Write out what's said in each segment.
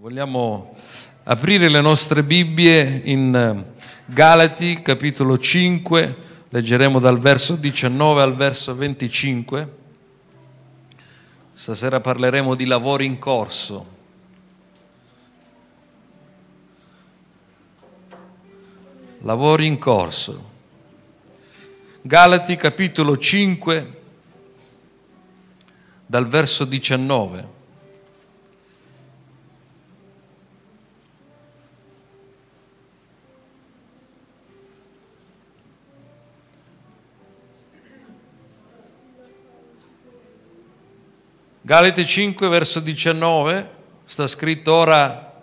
Vogliamo aprire le nostre Bibbie in eh, Galati capitolo 5, leggeremo dal verso 19 al verso 25. Stasera parleremo di lavori in corso. Lavori in corso. Galati capitolo 5 dal verso 19. Galate 5 verso 19 sta scritto ora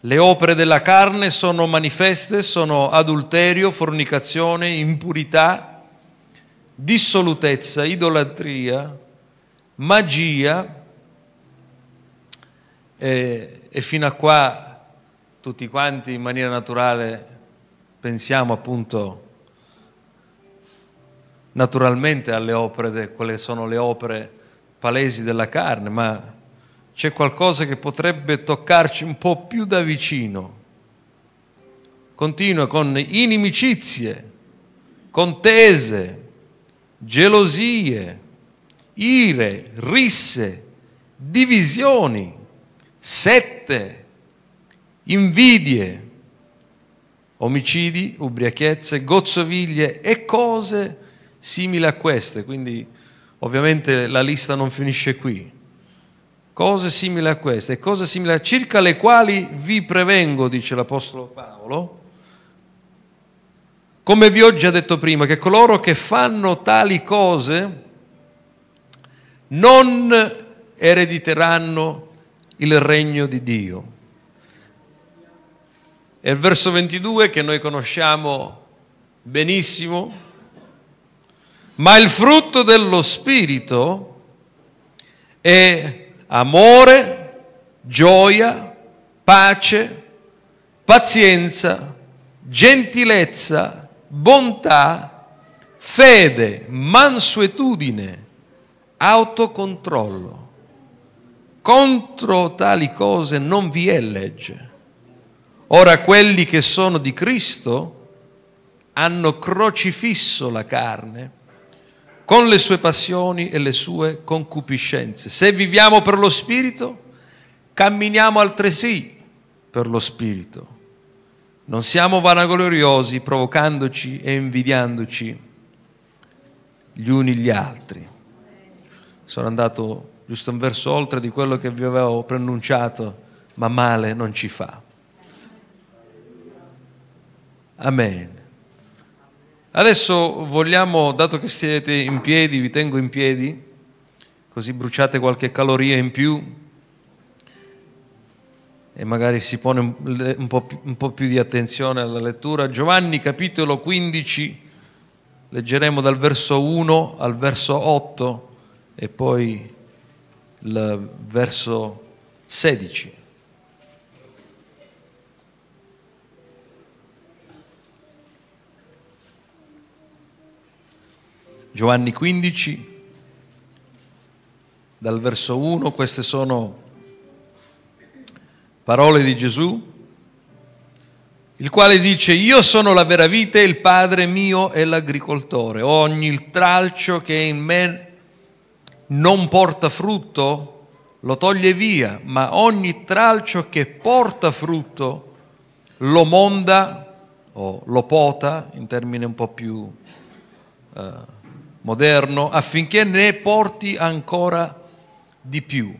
le opere della carne sono manifeste, sono adulterio, fornicazione, impurità, dissolutezza, idolatria, magia e, e fino a qua tutti quanti in maniera naturale pensiamo appunto naturalmente alle opere, quelle sono le opere palesi della carne, ma c'è qualcosa che potrebbe toccarci un po' più da vicino. Continua con inimicizie, contese, gelosie, ire, risse, divisioni, sette, invidie, omicidi, ubriachezze, gozzoviglie e cose simili a queste. Quindi Ovviamente la lista non finisce qui. Cose simili a queste, cose simili a circa le quali vi prevengo, dice l'Apostolo Paolo, come vi ho già detto prima, che coloro che fanno tali cose non erediteranno il regno di Dio. E il verso 22 che noi conosciamo benissimo, ma il frutto dello Spirito è amore, gioia, pace, pazienza, gentilezza, bontà, fede, mansuetudine, autocontrollo. Contro tali cose non vi è legge. Ora quelli che sono di Cristo hanno crocifisso la carne con le sue passioni e le sue concupiscenze. Se viviamo per lo Spirito, camminiamo altresì per lo Spirito. Non siamo vanagloriosi, provocandoci e invidiandoci gli uni gli altri. Sono andato giusto un verso oltre di quello che vi avevo preannunciato, ma male non ci fa. Amen. Adesso vogliamo, dato che siete in piedi, vi tengo in piedi, così bruciate qualche caloria in più e magari si pone un po', più, un po' più di attenzione alla lettura. Giovanni capitolo 15, leggeremo dal verso 1 al verso 8 e poi il verso 16. Giovanni 15, dal verso 1, queste sono parole di Gesù, il quale dice, io sono la vera vite, il Padre mio è l'agricoltore, ogni tralcio che in me non porta frutto lo toglie via, ma ogni tralcio che porta frutto lo monda o lo pota, in termini un po' più... Uh, moderno, affinché ne porti ancora di più.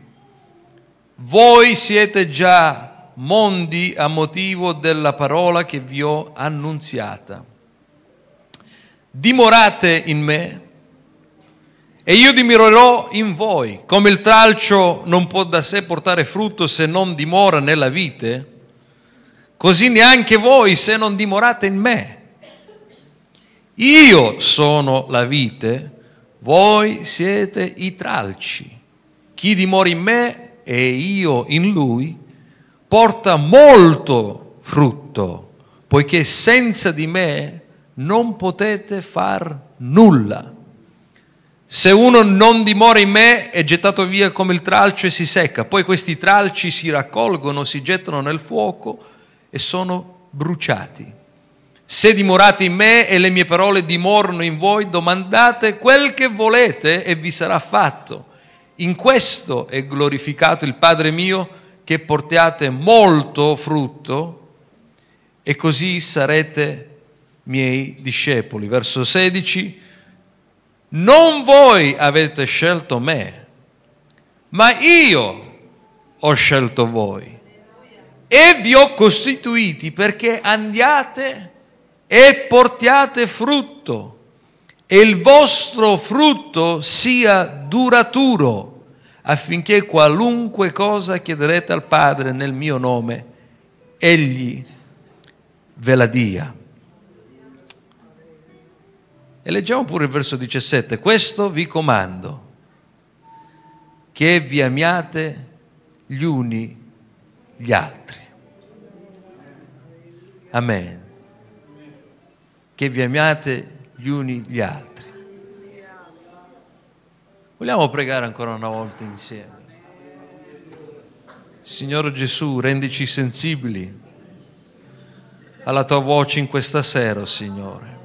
Voi siete già mondi a motivo della parola che vi ho annunziata. Dimorate in me e io dimorerò in voi. Come il tralcio non può da sé portare frutto se non dimora nella vite, così neanche voi se non dimorate in me. Io sono la vite, voi siete i tralci. Chi dimora in me e io in lui porta molto frutto, poiché senza di me non potete far nulla. Se uno non dimora in me è gettato via come il tralcio e si secca, poi questi tralci si raccolgono, si gettano nel fuoco e sono bruciati. Se dimorate in me e le mie parole dimorano in voi, domandate quel che volete e vi sarà fatto. In questo è glorificato il Padre mio che portiate molto frutto e così sarete miei discepoli. Verso 16, non voi avete scelto me, ma io ho scelto voi e vi ho costituiti perché andiate a e portiate frutto e il vostro frutto sia duraturo, affinché qualunque cosa chiederete al Padre nel mio nome, Egli ve la dia. E leggiamo pure il verso 17, questo vi comando, che vi amiate gli uni gli altri. Amen che vi amiate gli uni gli altri. Vogliamo pregare ancora una volta insieme. Signore Gesù, rendici sensibili alla tua voce in questa sera, Signore.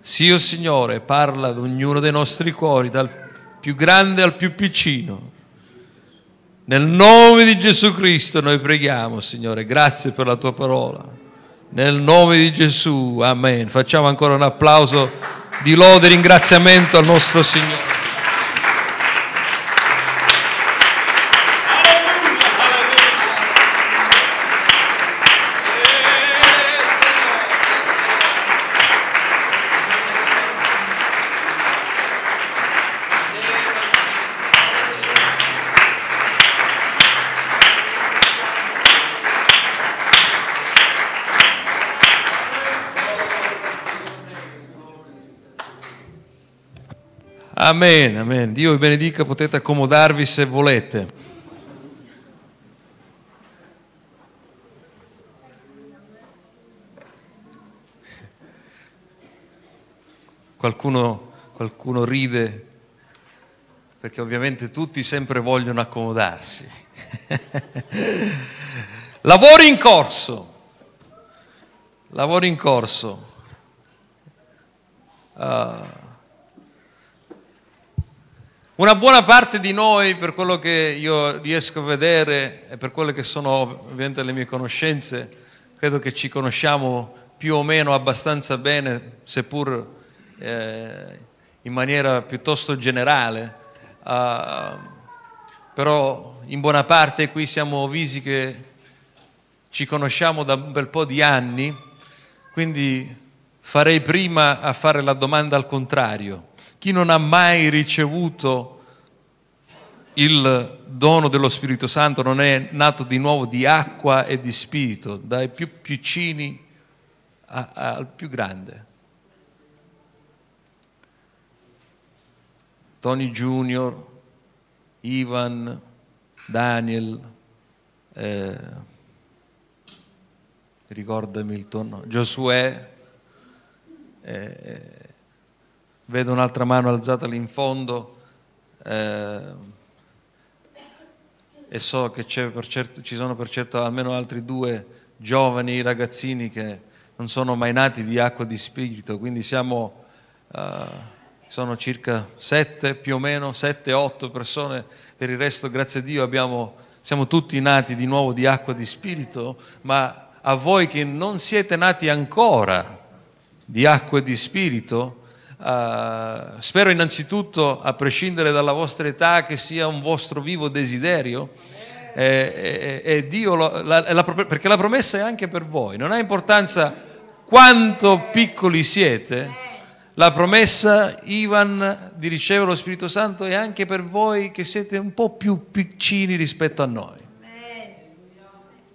Sì, o oh Signore, parla ad ognuno dei nostri cuori, dal più grande al più piccino. Nel nome di Gesù Cristo noi preghiamo, Signore. Grazie per la tua parola. Nel nome di Gesù, amen. Facciamo ancora un applauso di lode e ringraziamento al nostro Signore. Amen, amen. Dio vi benedica, potete accomodarvi se volete. Qualcuno, qualcuno ride perché ovviamente tutti sempre vogliono accomodarsi. Lavori in corso, lavori in corso. Uh, una buona parte di noi, per quello che io riesco a vedere e per quelle che sono ovviamente le mie conoscenze, credo che ci conosciamo più o meno abbastanza bene, seppur eh, in maniera piuttosto generale. Uh, però in buona parte qui siamo visi che ci conosciamo da un bel po' di anni, quindi farei prima a fare la domanda al contrario chi non ha mai ricevuto il dono dello Spirito Santo non è nato di nuovo di acqua e di spirito, dai più piccini al più grande. Tony Junior, Ivan, Daniel, eh, ricordami il tuo nome, Giosuè, eh, vedo un'altra mano alzata lì in fondo eh, e so che certo, ci sono per certo almeno altri due giovani ragazzini che non sono mai nati di acqua di spirito, quindi siamo, eh, sono circa sette più o meno, sette, otto persone, per il resto grazie a Dio abbiamo, siamo tutti nati di nuovo di acqua di spirito, ma a voi che non siete nati ancora di acqua e di spirito, eh, spero innanzitutto, a prescindere dalla vostra età, che sia un vostro vivo desiderio. e, eh, eh, eh, eh lo, la, la, perché la promessa è anche per voi, non ha importanza quanto piccoli siete, la promessa Ivan di ricevere lo Spirito Santo è anche per voi che siete un po' più piccini rispetto a noi.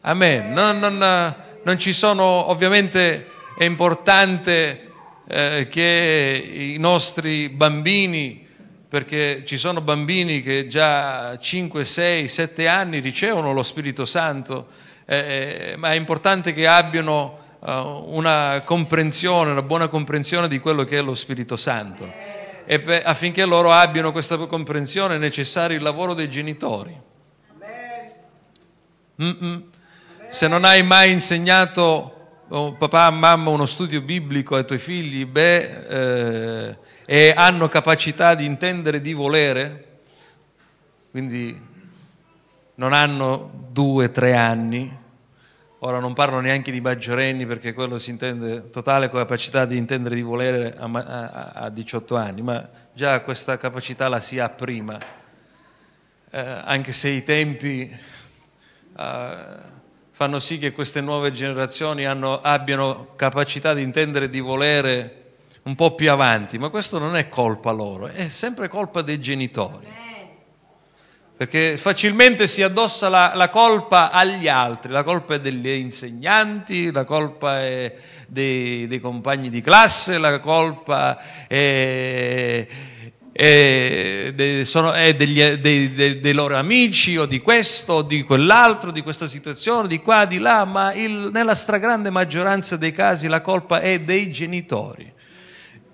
Amen. Non, non, non ci sono, ovviamente è importante eh, che i nostri bambini, perché ci sono bambini che già 5, 6, 7 anni ricevono lo Spirito Santo, eh, eh ma è importante che abbiano eh, una comprensione, una buona comprensione di quello che è lo Spirito Santo e per, affinché loro abbiano questa comprensione è necessario il lavoro dei genitori. Mm Se non hai mai insegnato papà, mamma, uno studio biblico ai tuoi figli, beh, eh, e hanno capacità di intendere, di volere, quindi non hanno due, tre anni, ora non parlo neanche di maggiorenni perché quello si intende totale capacità di intendere, di volere a, a, a 18 anni, ma già questa capacità la si ha prima, eh, anche se i tempi... Eh, fanno sì che queste nuove generazioni hanno, abbiano capacità di intendere di volere un po' più avanti, ma questo non è colpa loro, è sempre colpa dei genitori. Perché facilmente si addossa la, la colpa agli altri, la colpa è degli insegnanti, la colpa è dei, dei compagni di classe, la colpa è è, degli, dei, dei, dei, loro amici o di questo o di quell'altro, di questa situazione, di qua, di là, ma il, nella stragrande maggioranza dei casi la colpa è dei genitori.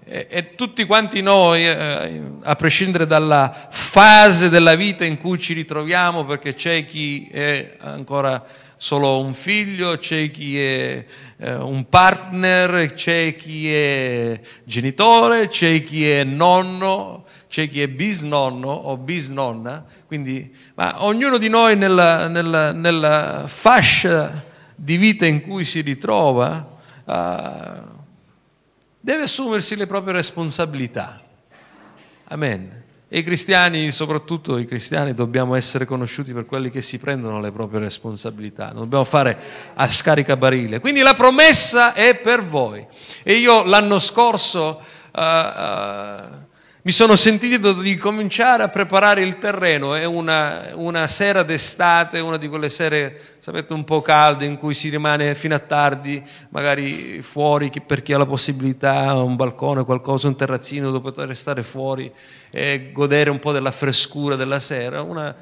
E, e tutti quanti noi, eh, a prescindere dalla fase della vita in cui ci ritroviamo, perché c'è chi è ancora solo un figlio, c'è chi è eh, un partner, c'è chi è genitore, c'è chi è nonno, c'è chi è bisnonno o bisnonna, quindi, ma ognuno di noi nella, nella, nella fascia di vita in cui si ritrova, eh, deve assumersi le proprie responsabilità. Amen. E i cristiani, soprattutto i cristiani, dobbiamo essere conosciuti per quelli che si prendono le proprie responsabilità, non dobbiamo fare a scaricabarile. Quindi la promessa è per voi. E io l'anno scorso... Uh, uh, mi sono sentito di cominciare a preparare il terreno, è una, una sera d'estate, una di quelle sere, sapete, un po' calde in cui si rimane fino a tardi, magari fuori per chi ha la possibilità, un balcone, qualcosa, un terrazzino dove poter restare fuori e godere un po' della frescura della sera. Una,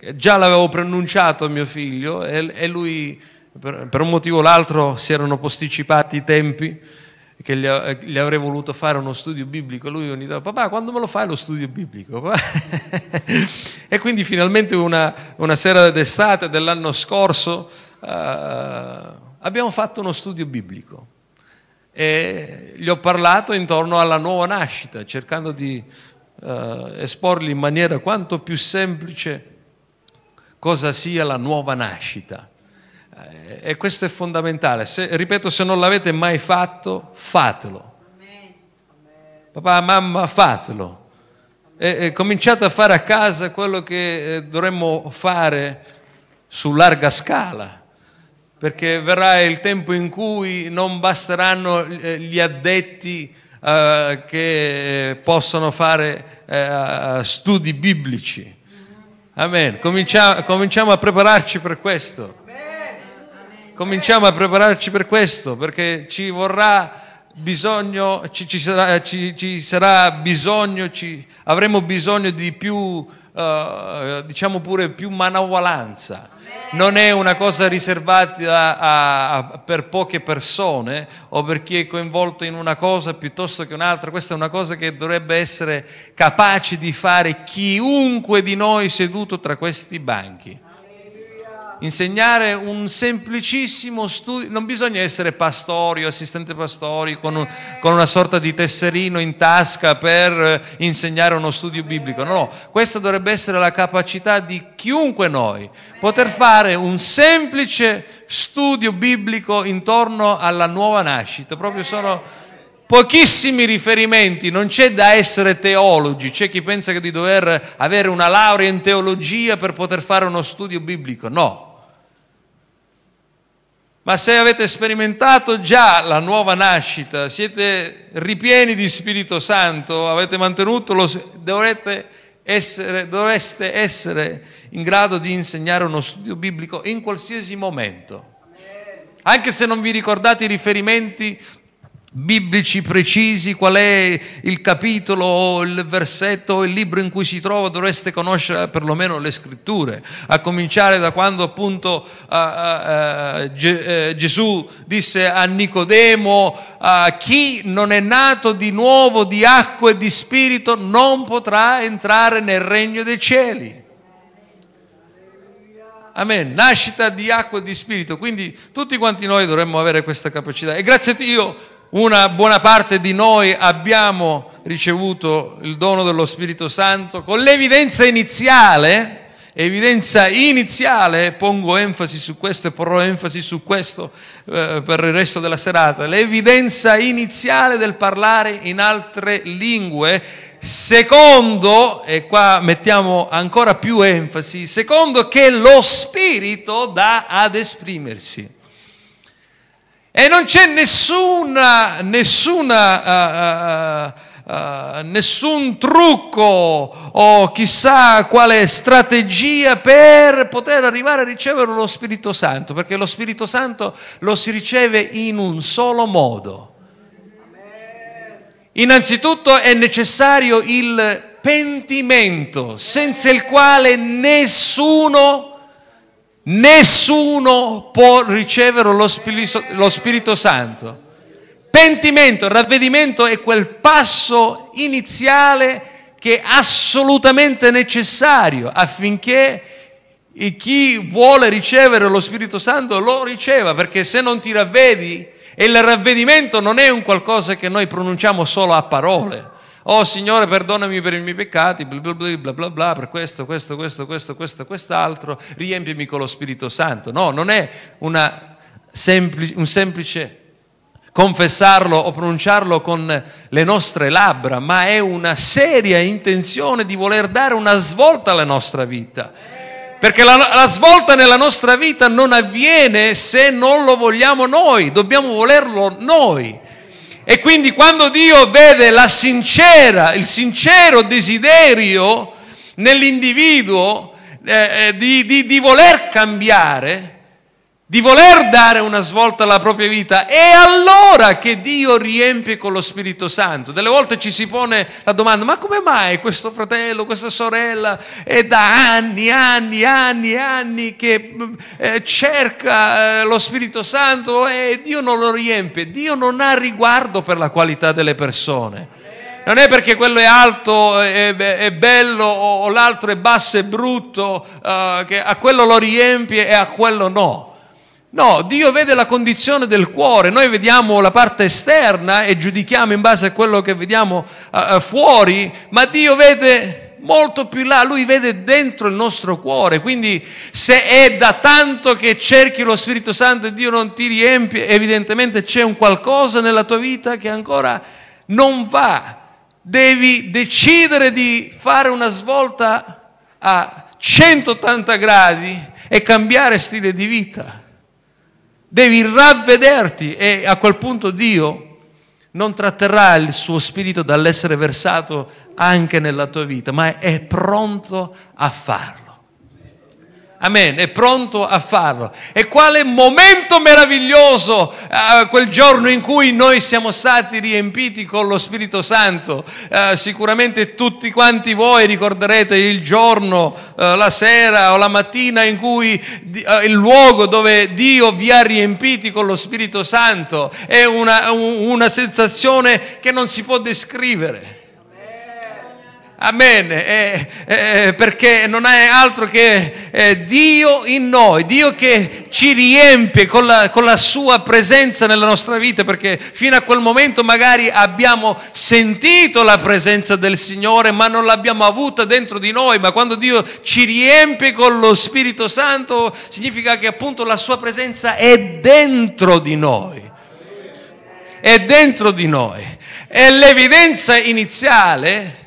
eh, già l'avevo preannunciato a mio figlio e, e lui per, per un motivo o l'altro si erano posticipati i tempi che gli, gli, avrei voluto fare uno studio biblico, lui ogni tanto, papà, quando me lo fai lo studio biblico? e quindi finalmente una, una sera d'estate dell'anno scorso uh, abbiamo fatto uno studio biblico e gli ho parlato intorno alla nuova nascita, cercando di uh, eh, esporgli in maniera quanto più semplice cosa sia la nuova nascita. Eh, e questo è fondamentale. Se, ripeto, se non l'avete mai fatto, fatelo. Papà, mamma, fatelo. E, e cominciate a fare a casa quello che eh, dovremmo fare su larga scala, perché verrà il tempo in cui non basteranno eh, gli addetti eh, che eh, possono fare studi biblici. Amen. Comincia, cominciamo a prepararci per questo. Cominciamo a prepararci per questo, perché ci vorrà bisogno, ci, ci, sarà, ci, ci sarà, bisogno, avremo bisogno di più, uh, diciamo pure, più manovalanza non è una cosa riservata a, a, per poche persone o per chi è coinvolto in una cosa piuttosto che un'altra, questa è una cosa che dovrebbe essere capace di fare chiunque di noi seduto tra questi banchi insegnare un semplicissimo studio, non bisogna essere pastori o assistente pastori con, un, con, una sorta di tesserino in tasca per eh, insegnare uno studio biblico, no, no, questa dovrebbe essere la capacità di chiunque noi, poter fare un semplice studio biblico intorno alla nuova nascita, proprio sono pochissimi riferimenti, non c'è da essere teologi, c'è chi pensa di dover avere una laurea in teologia per poter fare uno studio biblico, no. Ma se avete sperimentato già la nuova nascita, siete ripieni di Spirito Santo, avete mantenuto lo dovrete essere, dovreste essere in grado di insegnare uno studio biblico in qualsiasi momento. Anche se non vi ricordate i riferimenti biblici precisi, qual è il capitolo o il versetto o il libro in cui si trova, dovreste conoscere perlomeno le scritture, a cominciare da quando appunto uh, uh, Ge- uh, Gesù disse a Nicodemo, chi non è nato di nuovo di acqua e di spirito non potrà entrare nel regno dei cieli. Amen. Nascita di acqua e di spirito. Quindi tutti quanti noi dovremmo avere questa capacità. E grazie a Dio una buona parte di noi abbiamo ricevuto il dono dello Spirito Santo, con l'evidenza iniziale, evidenza iniziale, pongo enfasi su questo e porrò enfasi su questo eh, per il resto della serata, l'evidenza iniziale del parlare in altre lingue, secondo, e qua mettiamo ancora più enfasi, secondo che lo Spirito dà ad esprimersi. E non c'è nessuna, nessuna, uh, uh, uh, nessun trucco o chissà quale strategia per poter arrivare a ricevere lo Spirito Santo, perché lo Spirito Santo lo si riceve in un solo modo. Innanzitutto è necessario il pentimento, senza il quale nessuno nessuno può ricevere lo Spirito, lo Spirito Santo. Pentimento, ravvedimento è quel passo iniziale che è assolutamente necessario affinché chi vuole ricevere lo Spirito Santo lo riceva, perché se non ti ravvedi, e il ravvedimento non è un qualcosa che noi pronunciamo solo a parole, oh Signore perdonami per i miei peccati, bla bla bla bla, per questo, questo, questo, questo, questo, quest'altro, riempimi con lo Spirito Santo. No, non è sempli- un semplice confessarlo o pronunciarlo con le nostre labbra, ma è una seria intenzione di voler dare una svolta alla nostra vita. Perché la, la, svolta nella nostra vita non avviene se non lo vogliamo noi, dobbiamo volerlo noi. E quindi quando Dio vede sincera, il sincero desiderio nell'individuo eh, eh di, di, di voler cambiare, di voler dare una svolta alla propria vita, è allora che Dio riempie con lo Spirito Santo. Delle volte ci si pone la domanda, ma come mai questo fratello, questa sorella è da anni, anni, anni, anni che eh, eh cerca eh, lo Spirito Santo e Dio non lo riempie? Dio non ha riguardo per la qualità delle persone non è perché quello è alto e, eh, bello o, l'altro è basso e brutto, uh, che a quello lo riempie e a quello no. No, Dio vede la condizione del cuore, noi vediamo la parte esterna e giudichiamo in base a quello che vediamo uh, fuori, ma Dio vede molto più là, lui vede dentro il nostro cuore, quindi se è da tanto che cerchi lo Spirito Santo e Dio non ti riempie, evidentemente c'è un qualcosa nella tua vita che ancora non va. Devi decidere di fare una svolta a 180 gradi e cambiare stile di vita devi ravvederti e a quel punto Dio non tratterrà il suo spirito dall'essere versato anche nella tua vita, ma è pronto a farlo. Amen, è pronto a farlo. E quale momento meraviglioso eh, quel giorno in cui noi siamo stati riempiti con lo Spirito Santo. Eh, sicuramente tutti quanti voi ricorderete il giorno, eh, la sera o la mattina in cui eh, il luogo dove Dio vi ha riempiti con lo Spirito Santo è una, una sensazione che non si può descrivere. Amen, eh, eh, eh, perché non è altro che eh, Dio in noi, Dio che ci riempie con la, con la, sua presenza nella nostra vita, perché fino a quel momento magari abbiamo sentito la presenza del Signore, ma non l'abbiamo avuta dentro di noi, ma quando Dio ci riempie con lo Spirito Santo significa che appunto la sua presenza è dentro di noi, è dentro di noi. E l'evidenza iniziale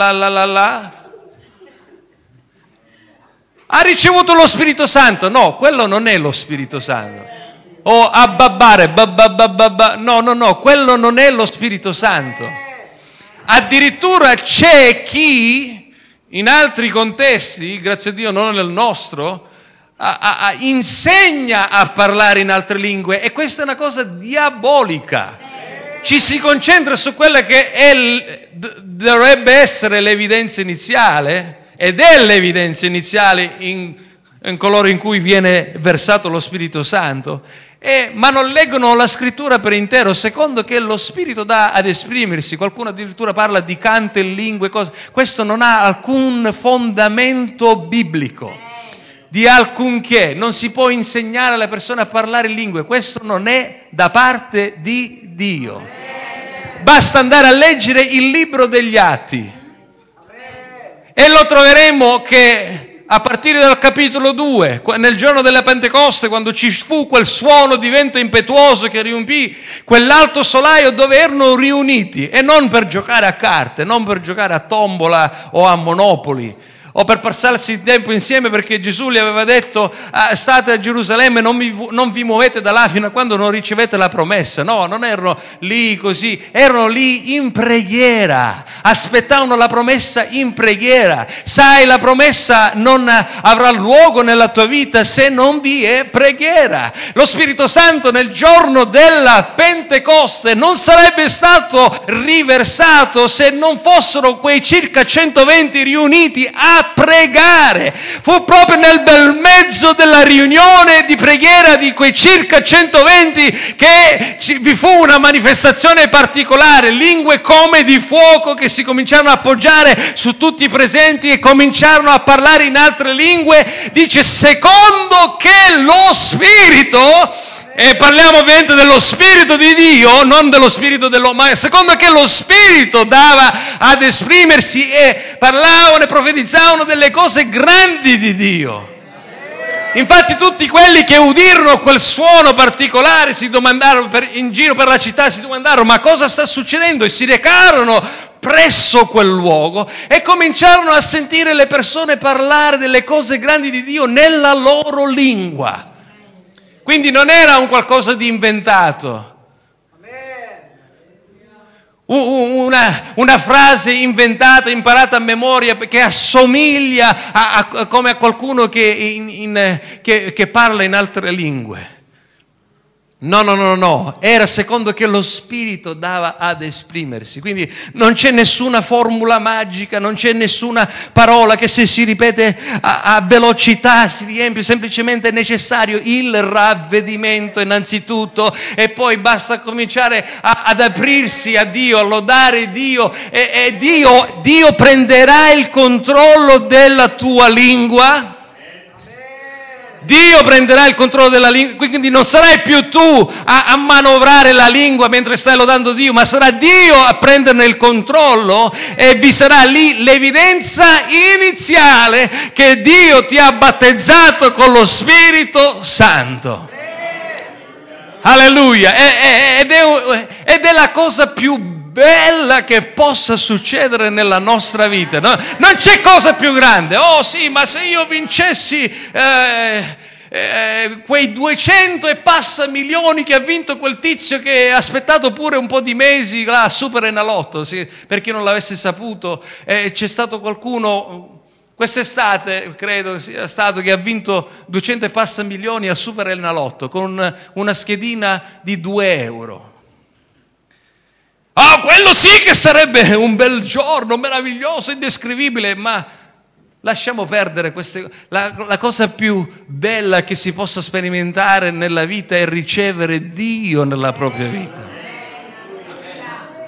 la la la la. Ha ricevuto lo Spirito Santo? No, quello non è lo Spirito Santo. O a babbare, babba, no, no, no, quello non è lo Spirito Santo. Addirittura c'è chi in altri contesti, grazie a Dio non nel nostro, a, a, a, insegna a parlare in altre lingue e questa è una cosa diabolica ci si concentra su quella che è, dovrebbe essere l'evidenza iniziale ed è l'evidenza iniziale in, in coloro in cui viene versato lo Spirito Santo, e, ma non leggono la scrittura per intero, secondo che lo Spirito dà ad esprimersi, qualcuno addirittura parla di canto e lingue, cose. questo non ha alcun fondamento biblico di alcunché, non si può insegnare alle persone a parlare lingue, questo non è da parte di Dio. Basta andare a leggere il libro degli atti e lo troveremo che a partire dal capitolo 2, nel giorno della Pentecoste, quando ci fu quel suono di vento impetuoso che riempì quell'alto solaio dove erano riuniti, e non per giocare a carte, non per giocare a tombola o a monopoli, o per passarsi il tempo insieme perché Gesù gli aveva detto ah, state a Gerusalemme, non, mi, non, vi muovete da là fino a quando non ricevete la promessa. No, non erano lì così, erano lì in preghiera, aspettavano la promessa in preghiera. Sai, la promessa non avrà luogo nella tua vita se non vi è preghiera. Lo Spirito Santo nel giorno della Pentecoste non sarebbe stato riversato se non fossero quei circa 120 riuniti a pregare. Fu proprio nel bel mezzo della riunione di preghiera di quei circa 120 che vi fu una manifestazione particolare, lingue come di fuoco che si cominciarono a appoggiare su tutti i presenti e cominciarono a parlare in altre lingue. Dice, secondo che lo Spirito e parliamo ovviamente dello Spirito di Dio, non dello Spirito dell'uomo, secondo che lo Spirito dava ad esprimersi e parlavano e profetizzavano delle cose grandi di Dio. Infatti tutti quelli che udirono quel suono particolare si domandarono per, in giro per la città, si domandarono ma cosa sta succedendo e si recarono presso quel luogo e cominciarono a sentire le persone parlare delle cose grandi di Dio nella loro lingua. Quindi non era un qualcosa di inventato. Una, una, frase inventata, imparata a memoria, che assomiglia a, a, come a qualcuno che, in, in, che, che parla in altre lingue. No, no, no, no, era secondo che lo Spirito dava ad esprimersi. Quindi non c'è nessuna formula magica, non c'è nessuna parola che se si ripete a, a velocità si riempie, semplicemente è necessario il ravvedimento innanzitutto e poi basta cominciare a, ad aprirsi a Dio, a lodare Dio e, e Dio, Dio prenderà il controllo della tua lingua Dio prenderà il controllo della lingua, quindi non sarai più tu a, a, manovrare la lingua mentre stai lodando Dio, ma sarà Dio a prenderne il controllo e vi sarà lì l'evidenza iniziale che Dio ti ha battezzato con lo Spirito Santo. Alleluia! Ed è, ed è la cosa più bella bella che possa succedere nella nostra vita. No? Non c'è cosa più grande. Oh sì, ma se io vincessi eh, eh, quei 200 e passa milioni che ha vinto quel tizio che ha aspettato pure un po' di mesi, la super enalotto, sì, per chi non l'avesse saputo, eh, c'è stato qualcuno... Quest'estate credo sia stato che ha vinto 200 e passa milioni a Super Enalotto con una schedina di 2 euro Ah, quello sì che sarebbe un bel giorno, meraviglioso, indescrivibile, ma lasciamo perdere queste La, la cosa più bella che si possa sperimentare nella vita è ricevere Dio nella propria vita.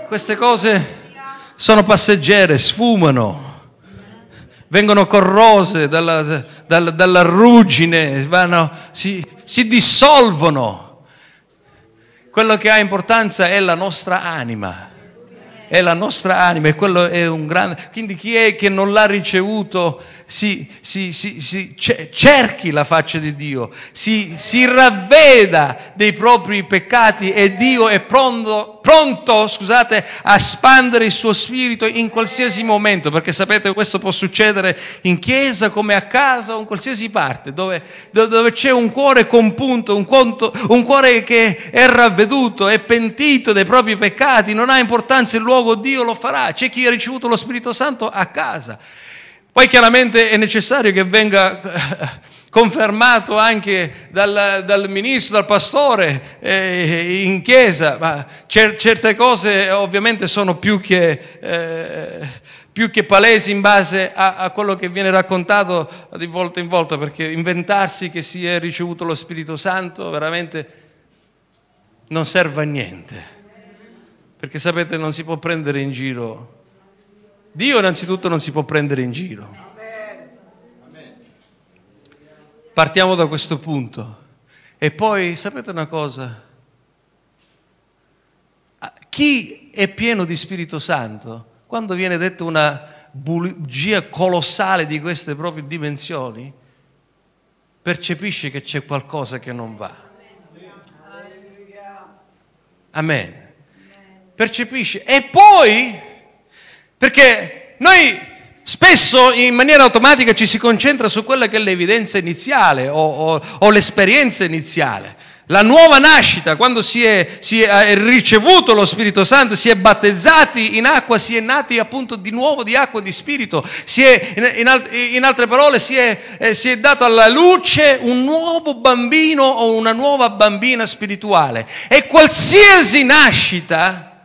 Queste cose sono passeggere, sfumano vengono corrose dalla, dalla, dalla ruggine, vanno, si, si dissolvono. Quello che ha importanza è la nostra anima. È la nostra anima e quello è un grande... Quindi chi è che non l'ha ricevuto si, si, si, cerchi la faccia di Dio, si, ravveda dei propri peccati e Dio è pronto, pronto scusate, a spandere il suo spirito in qualsiasi momento, perché sapete questo può succedere in chiesa come a casa o in qualsiasi parte, dove, dove c'è un cuore compunto, un, conto, un cuore che è ravveduto, è pentito dei propri peccati, non ha importanza il luogo, Dio lo farà. C'è chi ha ricevuto lo Spirito Santo a casa. Poi chiaramente è necessario che venga eh, confermato anche dal, dal ministro, dal pastore eh, in chiesa, ma cer- certe cose ovviamente sono più che... Eh, più che palesi in base a, a, quello che viene raccontato di volta in volta, perché inventarsi che si è ricevuto lo Spirito Santo veramente non serve a niente, perché sapete non si può prendere in giro Dio innanzitutto non si può prendere in giro. Partiamo da questo punto. E poi sapete una cosa? Ah, chi è pieno di Spirito Santo, quando viene detta una bugia colossale di queste proprie dimensioni, percepisce che c'è qualcosa che non va. Amen. Percepisce. E poi perché noi spesso in maniera automatica ci si concentra su quella che è l'evidenza iniziale o, o, o l'esperienza iniziale. La nuova nascita, quando si è, si è, eh, ricevuto lo Spirito Santo, si è battezzati in acqua, si è nati appunto di nuovo di acqua e di Spirito, è, in, alt- in, altre parole si è, eh, si è dato alla luce un nuovo bambino o una nuova bambina spirituale. E qualsiasi nascita,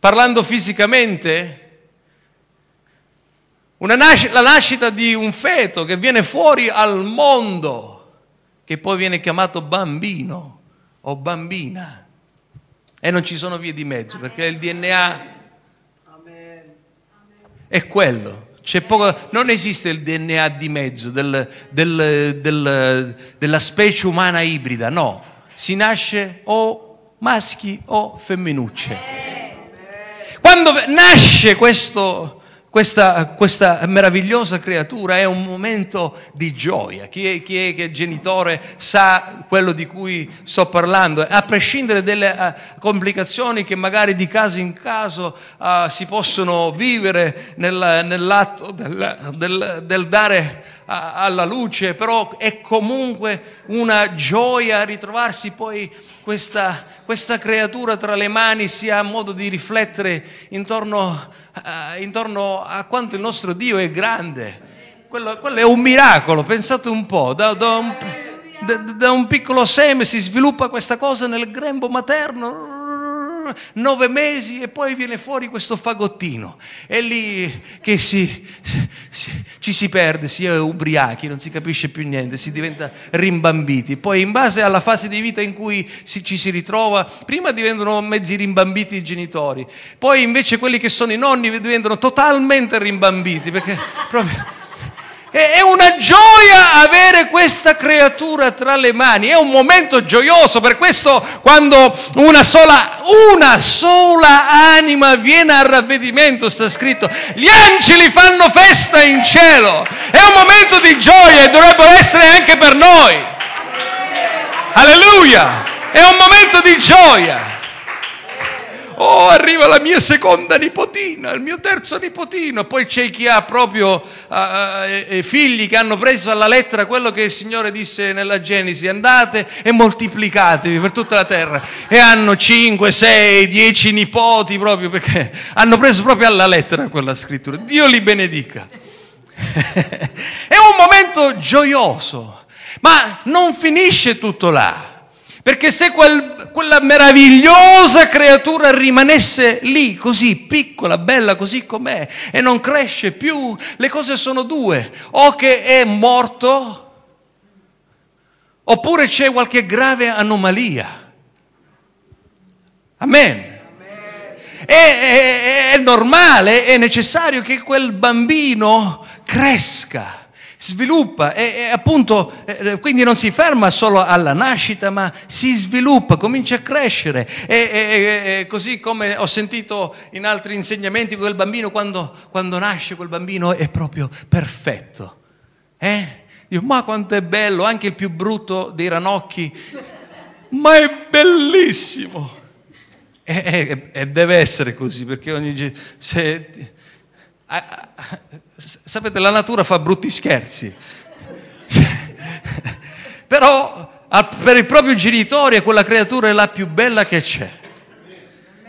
parlando fisicamente, nascita, la nascita di un feto che viene fuori al mondo, che poi viene chiamato bambino o bambina. E non ci sono vie di mezzo, perché il DNA è quello. Poco, non esiste il DNA di mezzo del, del, del, della specie umana ibrida, no. Si nasce o maschi o femminucce. Quando nasce questo questa, questa, meravigliosa creatura è un momento di gioia. Chi è, chi è, che è genitore sa quello di cui sto parlando, a prescindere dalle uh, eh, complicazioni che magari di caso in caso uh, si possono vivere nel, nell'atto del, del, del dare uh, alla luce, però è comunque una gioia ritrovarsi poi questa, questa creatura tra le mani, si ha modo di riflettere intorno a eh, intorno a quanto il nostro Dio è grande. Quello, quello è un miracolo, pensate un po', da, da, un, da, da un piccolo seme si sviluppa questa cosa nel grembo materno nove mesi e poi viene fuori questo fagottino. È lì che si, si, ci si perde, si è ubriachi, non si capisce più niente, si diventa rimbambiti. Poi in base alla fase di vita in cui si, ci si ritrova, prima diventano mezzi rimbambiti i genitori, poi invece quelli che sono i nonni diventano totalmente rimbambiti perché proprio è una gioia avere questa creatura tra le mani, è un momento gioioso, per questo quando una sola, una sola anima viene al ravvedimento, sta scritto, gli angeli fanno festa in cielo, è un momento di gioia e dovrebbero essere anche per noi. Alleluia, è un momento di gioia oh arriva la mia seconda nipotina, il mio terzo nipotino, poi c'è chi ha proprio uh, uh, figli che hanno preso alla lettera quello che il Signore disse nella Genesi, andate e moltiplicatevi per tutta la terra e hanno 5, 6, 10 nipoti proprio perché hanno preso proprio alla lettera quella scrittura, Dio li benedica. È un momento gioioso, ma non finisce tutto là, perché se quel quella meravigliosa creatura rimanesse lì, così piccola, bella, così com'è, e non cresce più, le cose sono due, o che è morto, oppure c'è qualche grave anomalia. Amen. È, è, è normale, è necessario che quel bambino cresca sviluppa e, e appunto eh, eh, quindi non si ferma solo alla nascita ma si sviluppa, comincia a crescere e, e così come ho sentito in altri insegnamenti quel bambino quando, quando nasce quel bambino è proprio perfetto. Eh? Dico, ma quanto è bello, anche il più brutto dei ranocchi, ma è bellissimo. E, e, e deve essere così, perché ogni... Se, a, a, sapete, la natura fa brutti scherzi. Però per il proprio genitore quella creatura è la più bella che c'è.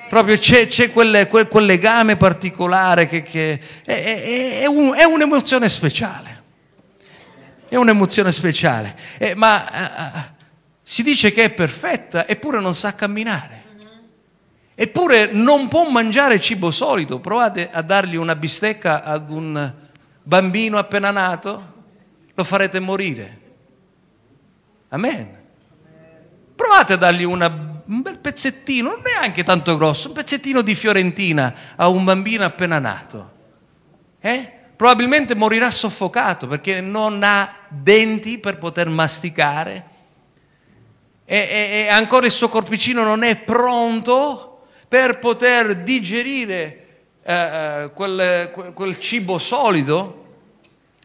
Proprio c'è, c'è quelle, quel, quel, legame particolare che, che è, è, è, un, è, un'emozione speciale. È un'emozione speciale. Eh, ma eh, eh si dice che è perfetta eppure non sa camminare. Eppure non può mangiare cibo solido. Provate a dargli una bistecca ad un bambino appena nato, lo farete morire. Amen. Provate a dargli una, un bel pezzettino, non neanche tanto grosso, un pezzettino di fiorentina a un bambino appena nato. Eh? Probabilmente morirà soffocato perché non ha denti per poter masticare e, e, e ancora il suo corpicino non è pronto per poter digerire eh, eh quel, quel cibo solido,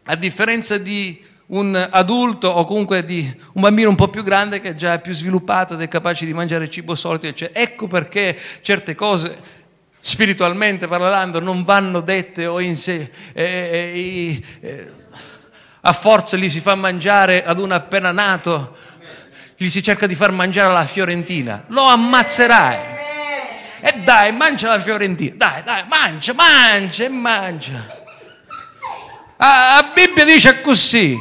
a differenza di un adulto o comunque di un bambino un po' più grande che è già più sviluppato ed è capace di mangiare cibo solido. Cioè, ecco perché certe cose spiritualmente parlando non vanno dette o in sé. Eh, eh, a forza gli si fa mangiare ad un appena nato, gli si cerca di far mangiare alla fiorentina. Lo ammazzerai. E dai, mangia la Fiorentina. Dai, dai, mangia, mangia e mangia. Ah, la Bibbia dice così.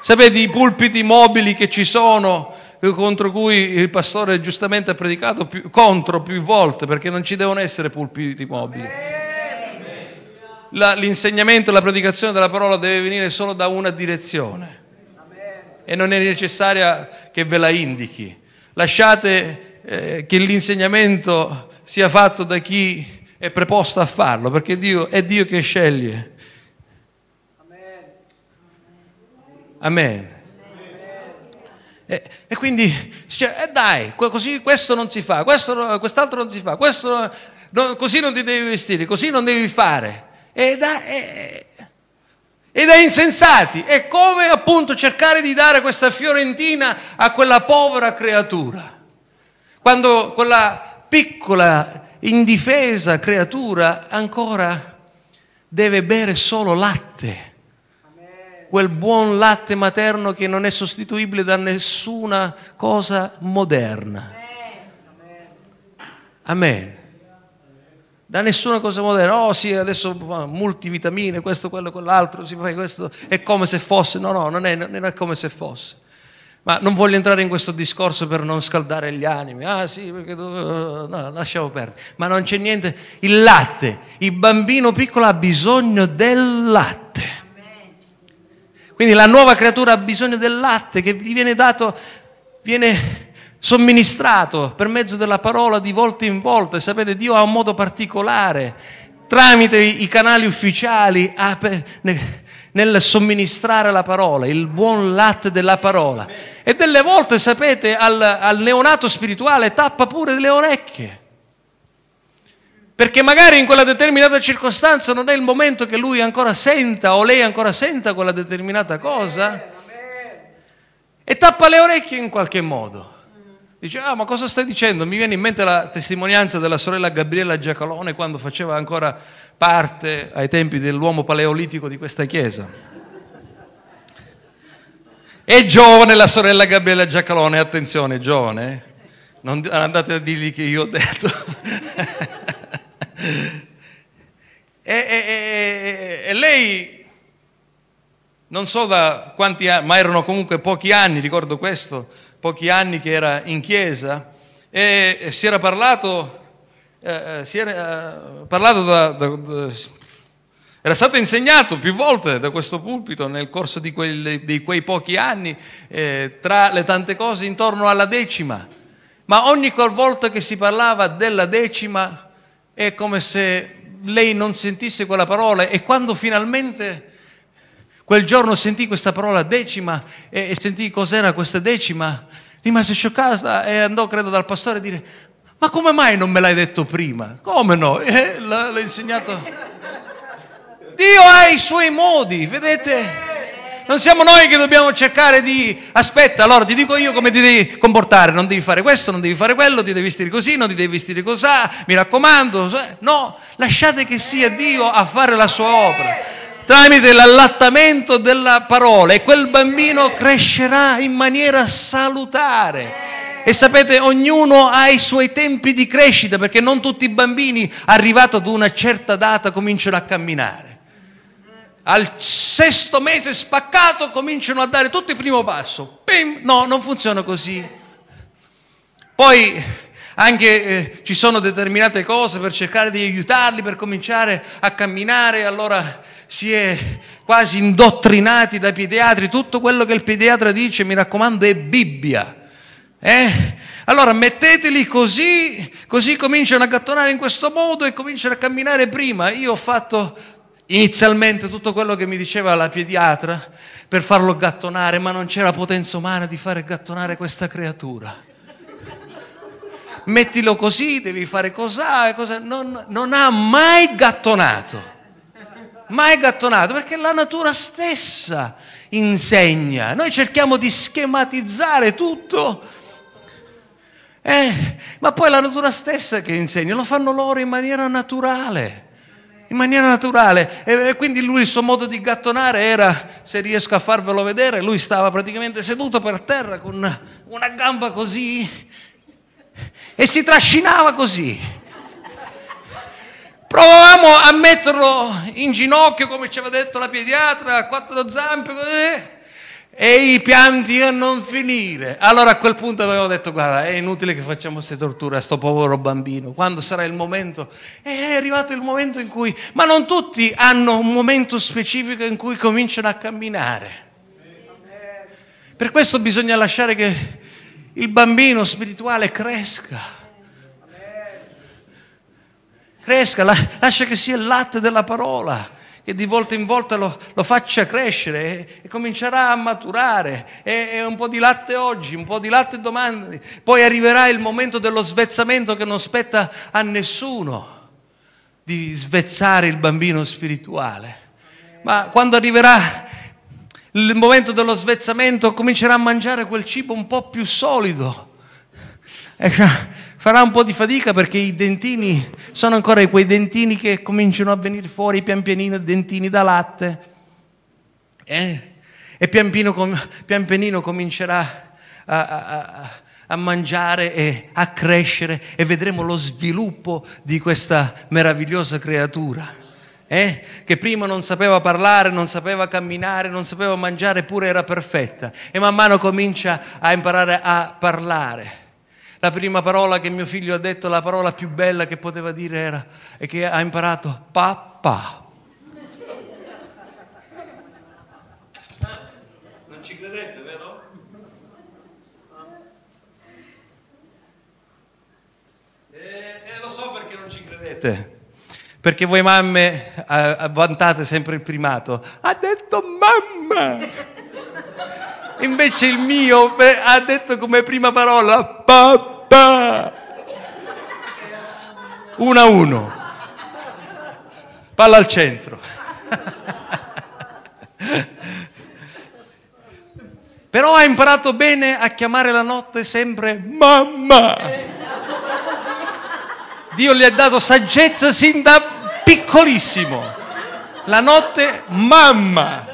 Sapete i pulpiti mobili che ci sono, eh, contro cui il pastore giustamente ha predicato più, contro più volte, perché non ci devono essere pulpiti mobili. La, l'insegnamento e la predicazione della parola deve venire solo da una direzione e non è necessaria che ve la indichi. Lasciate eh, che l'insegnamento sia fatto da chi è preposto a farlo, perché Dio, è Dio che sceglie. Amen. E, eh, e, quindi cioè, eh dai, così questo non si fa, questo, quest'altro non si fa, questo, no, così non ti devi vestire, così non devi fare. E da, e, e da insensati, è come appunto cercare di dare questa fiorentina a quella povera creatura quando quella piccola, indifesa creatura ancora deve bere solo latte, quel buon latte materno che non è sostituibile da nessuna cosa moderna. Amen da nessuna cosa moderna. Oh sì, adesso ah, multivitamine, questo, quello, quell'altro, si fa questo, è come se fosse. No, no, non è, non è come se fosse. Ma non voglio entrare in questo discorso per non scaldare gli animi. Ah sì, perché tu... Eh, no, lasciamo perdere. Ma non c'è niente. Il latte, il bambino piccolo ha bisogno del latte. Quindi la nuova creatura ha bisogno del latte che gli viene dato, viene somministrato per mezzo della parola di volta in volta. E sapete, Dio ha un modo particolare, tramite i canali ufficiali, ah, per, nel somministrare la parola, il buon latte della parola. E delle volte, sapete, al, al neonato spirituale tappa pure le orecchie. Perché magari in quella determinata circostanza non è il momento che lui ancora senta o lei ancora senta quella determinata cosa. E tappa le orecchie in qualche modo. Dice, ah ma cosa stai dicendo? Mi viene in mente la testimonianza della sorella Gabriella Giacalone quando faceva ancora parte ai tempi dell'uomo paleolitico di questa chiesa. È giovane la sorella Gabriella Giacalone, attenzione, giovane, non andate a dirgli che io ho detto. e, e, e, e, lei, non so da quanti anni, ma erano comunque pochi anni, ricordo questo, pochi anni che era in chiesa, e si era parlato eh, eh, si era eh, parlato da, da, da, era stato insegnato più volte da questo pulpito nel corso di, quelli, di quei pochi anni, eh, tra le tante cose, intorno alla decima. Ma ogni volta che si parlava della decima è come se lei non sentisse quella parola e quando finalmente quel giorno sentì questa parola decima e, e sentì cos'era questa decima, rimase scioccata e andò, credo, dal pastore a dire ma come mai non me l'hai detto prima? Come no? Eh, l'ha insegnato... Dio ha i suoi modi, vedete? Non siamo noi che dobbiamo cercare di... Aspetta, allora ti dico io come ti devi comportare, non devi fare questo, non devi fare quello, ti devi vestire così, non ti devi vestire così, mi raccomando. No, lasciate che sia Dio a fare la sua opera tramite l'allattamento della parola e quel bambino crescerà in maniera salutare e sapete, ognuno ha i suoi tempi di crescita perché non tutti i bambini arrivati ad una certa data cominciano a camminare. Al sesto mese spaccato cominciano a dare tutto il primo passo. Pim! No, non funziona così. Poi anche eh, ci sono determinate cose per cercare di aiutarli, per cominciare a camminare, allora si è quasi indottrinati dai pediatri, tutto quello che il pediatra dice, mi raccomando, è Bibbia. Eh? Allora metteteli così, così cominciano a gattonare in questo modo e cominciano a camminare prima. Io ho fatto inizialmente tutto quello che mi diceva la pediatra per farlo gattonare, ma non c'era potenza umana di fare gattonare questa creatura. Mettilo così, devi fare cos'ha, cosa, non, non ha mai gattonato. Mai gattonato, perché la natura stessa insegna. Noi cerchiamo di schematizzare tutto eh, ma poi la natura stessa che insegna, lo fanno loro in maniera naturale. In maniera naturale. E, e quindi lui il suo modo di gattonare era, se riesco a farvelo vedere, lui stava praticamente seduto per terra con una, gamba così e si trascinava così. Provavamo a metterlo in ginocchio, come ci aveva detto la pediatra, a quattro zampe, così eh. E i pianti a non finire. Allora a quel punto avevo detto, guarda, è inutile che facciamo queste torture a sto povero bambino. Quando sarà il momento? E è arrivato il momento in cui... Ma non tutti hanno un momento specifico in cui cominciano a camminare. Per questo bisogna lasciare che il bambino spirituale cresca. Cresca, lascia che sia il latte della parola che di volta in volta lo, lo faccia crescere e, e, comincerà a maturare, e, e, un po' di latte oggi, un po' di latte domani, poi arriverà il momento dello svezzamento che non spetta a nessuno di svezzare il bambino spirituale, ma quando arriverà il momento dello svezzamento comincerà a mangiare quel cibo un po' più solido, eh, ah, farà un po' di fatica perché i dentini sono ancora quei dentini che cominciano a venire fuori pian pianino, dentini da latte. Eh? E pian, piano, pian pianino, comincerà a, a, a mangiare e a crescere e vedremo lo sviluppo di questa meravigliosa creatura. Eh? che prima non sapeva parlare, non sapeva camminare, non sapeva mangiare, eppure era perfetta. E man mano comincia a imparare a parlare la prima parola che mio figlio ha detto, la parola più bella che poteva dire era, e che ha imparato, papà. Non ci credete, vero? E, eh, e eh, lo so perché non ci credete. Perché voi mamme eh, vantate sempre il primato. Ha detto mamma! Invece il mio beh, ha detto come prima parola papà. 1 a 1 Palla al centro. Però ha imparato bene a chiamare la notte sempre mamma. Dio gli ha dato saggezza sin da piccolissimo. La notte mamma.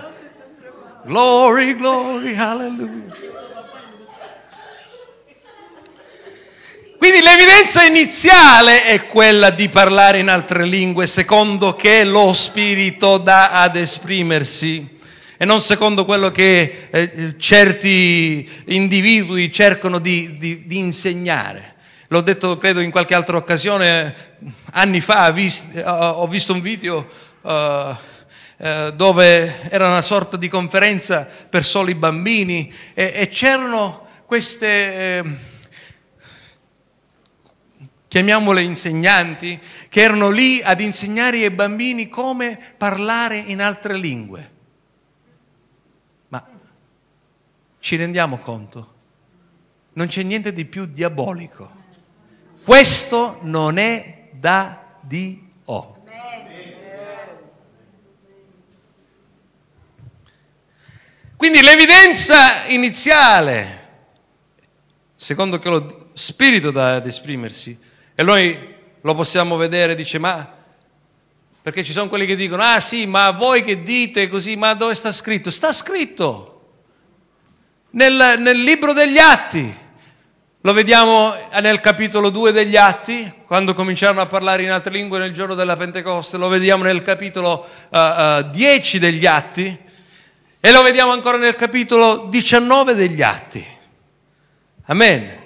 Glory, glory, hallelujah. Quindi l'evidenza iniziale è quella di parlare in altre lingue, secondo che lo Spirito dà ad esprimersi e non secondo quello che eh, certi individui cercano di, di, di insegnare l'ho detto credo in qualche altra occasione, anni fa ho visto un video uh, dove era una sorta di conferenza per soli bambini e, e c'erano queste... Eh, chiamiamole insegnanti, che erano lì ad insegnare ai bambini come parlare in altre lingue. Ma ci rendiamo conto? Non c'è niente di più diabolico. Questo non è da Dio. Quindi l'evidenza iniziale, secondo che lo spirito da esprimersi, e noi lo possiamo vedere, dice, ma perché ci sono quelli che dicono, ah sì, ma voi che dite così, ma dove sta scritto? Sta scritto nel, nel libro degli atti. Lo vediamo nel capitolo 2 degli Atti, quando cominciarono a parlare in altre lingue nel giorno della Pentecoste, lo vediamo nel capitolo uh, uh, 10 degli Atti e lo vediamo ancora nel capitolo 19 degli Atti. Amen.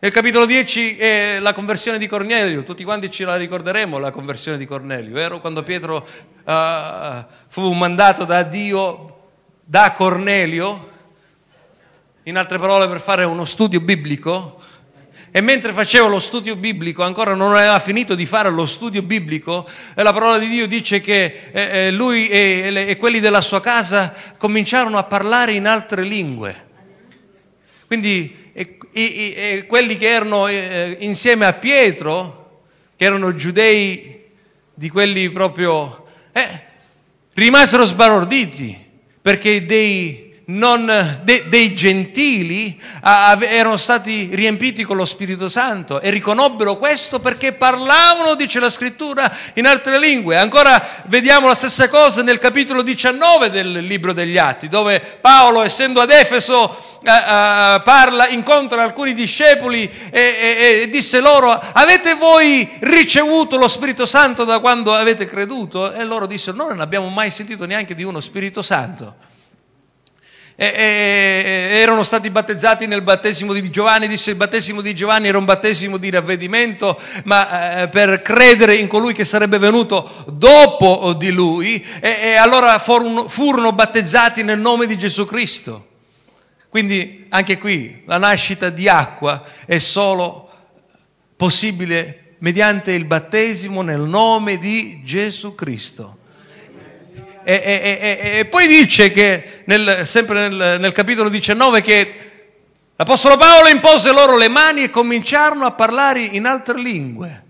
Nel capitolo 10 è la conversione di Cornelio, tutti quanti ce la ricorderemo la conversione di Cornelio, vero? Quando Pietro uh, fu mandato da Dio, da Cornelio, in altre parole per fare uno studio biblico, e mentre faceva lo studio biblico, ancora non aveva finito di fare lo studio biblico, e eh, la parola di Dio dice che eh, eh, lui e quelli della sua casa cominciarono a parlare in altre lingue. Quindi e, e, e quelli che erano eh, insieme a Pietro, che erano giudei di quelli proprio, eh, rimasero sbalorditi perché dei non, de, dei gentili a, erano stati riempiti con lo Spirito Santo e riconobbero questo perché parlavano, dice la scrittura, in altre lingue. Ancora vediamo la stessa cosa nel capitolo 19 del libro degli Atti, dove Paolo, essendo ad Efeso, a, eh, a, eh, parla, incontra alcuni discepoli e, e, e disse loro, avete voi ricevuto lo Spirito Santo da quando avete creduto? E loro dissero, no, non abbiamo mai sentito neanche di uno Spirito Santo erano stati battezzati nel battesimo di Giovanni, disse il battesimo di Giovanni era un battesimo di ravvedimento, ma eh, per credere in colui che sarebbe venuto dopo di lui, e, e allora furono, furono battezzati nel nome di Gesù Cristo. Quindi anche qui la nascita di acqua è solo possibile mediante il battesimo nel nome di Gesù Cristo. E, e, e, poi dice che, nel, sempre nel, nel capitolo 19, che l'Apostolo Paolo impose loro le mani e cominciarono a parlare in altre lingue.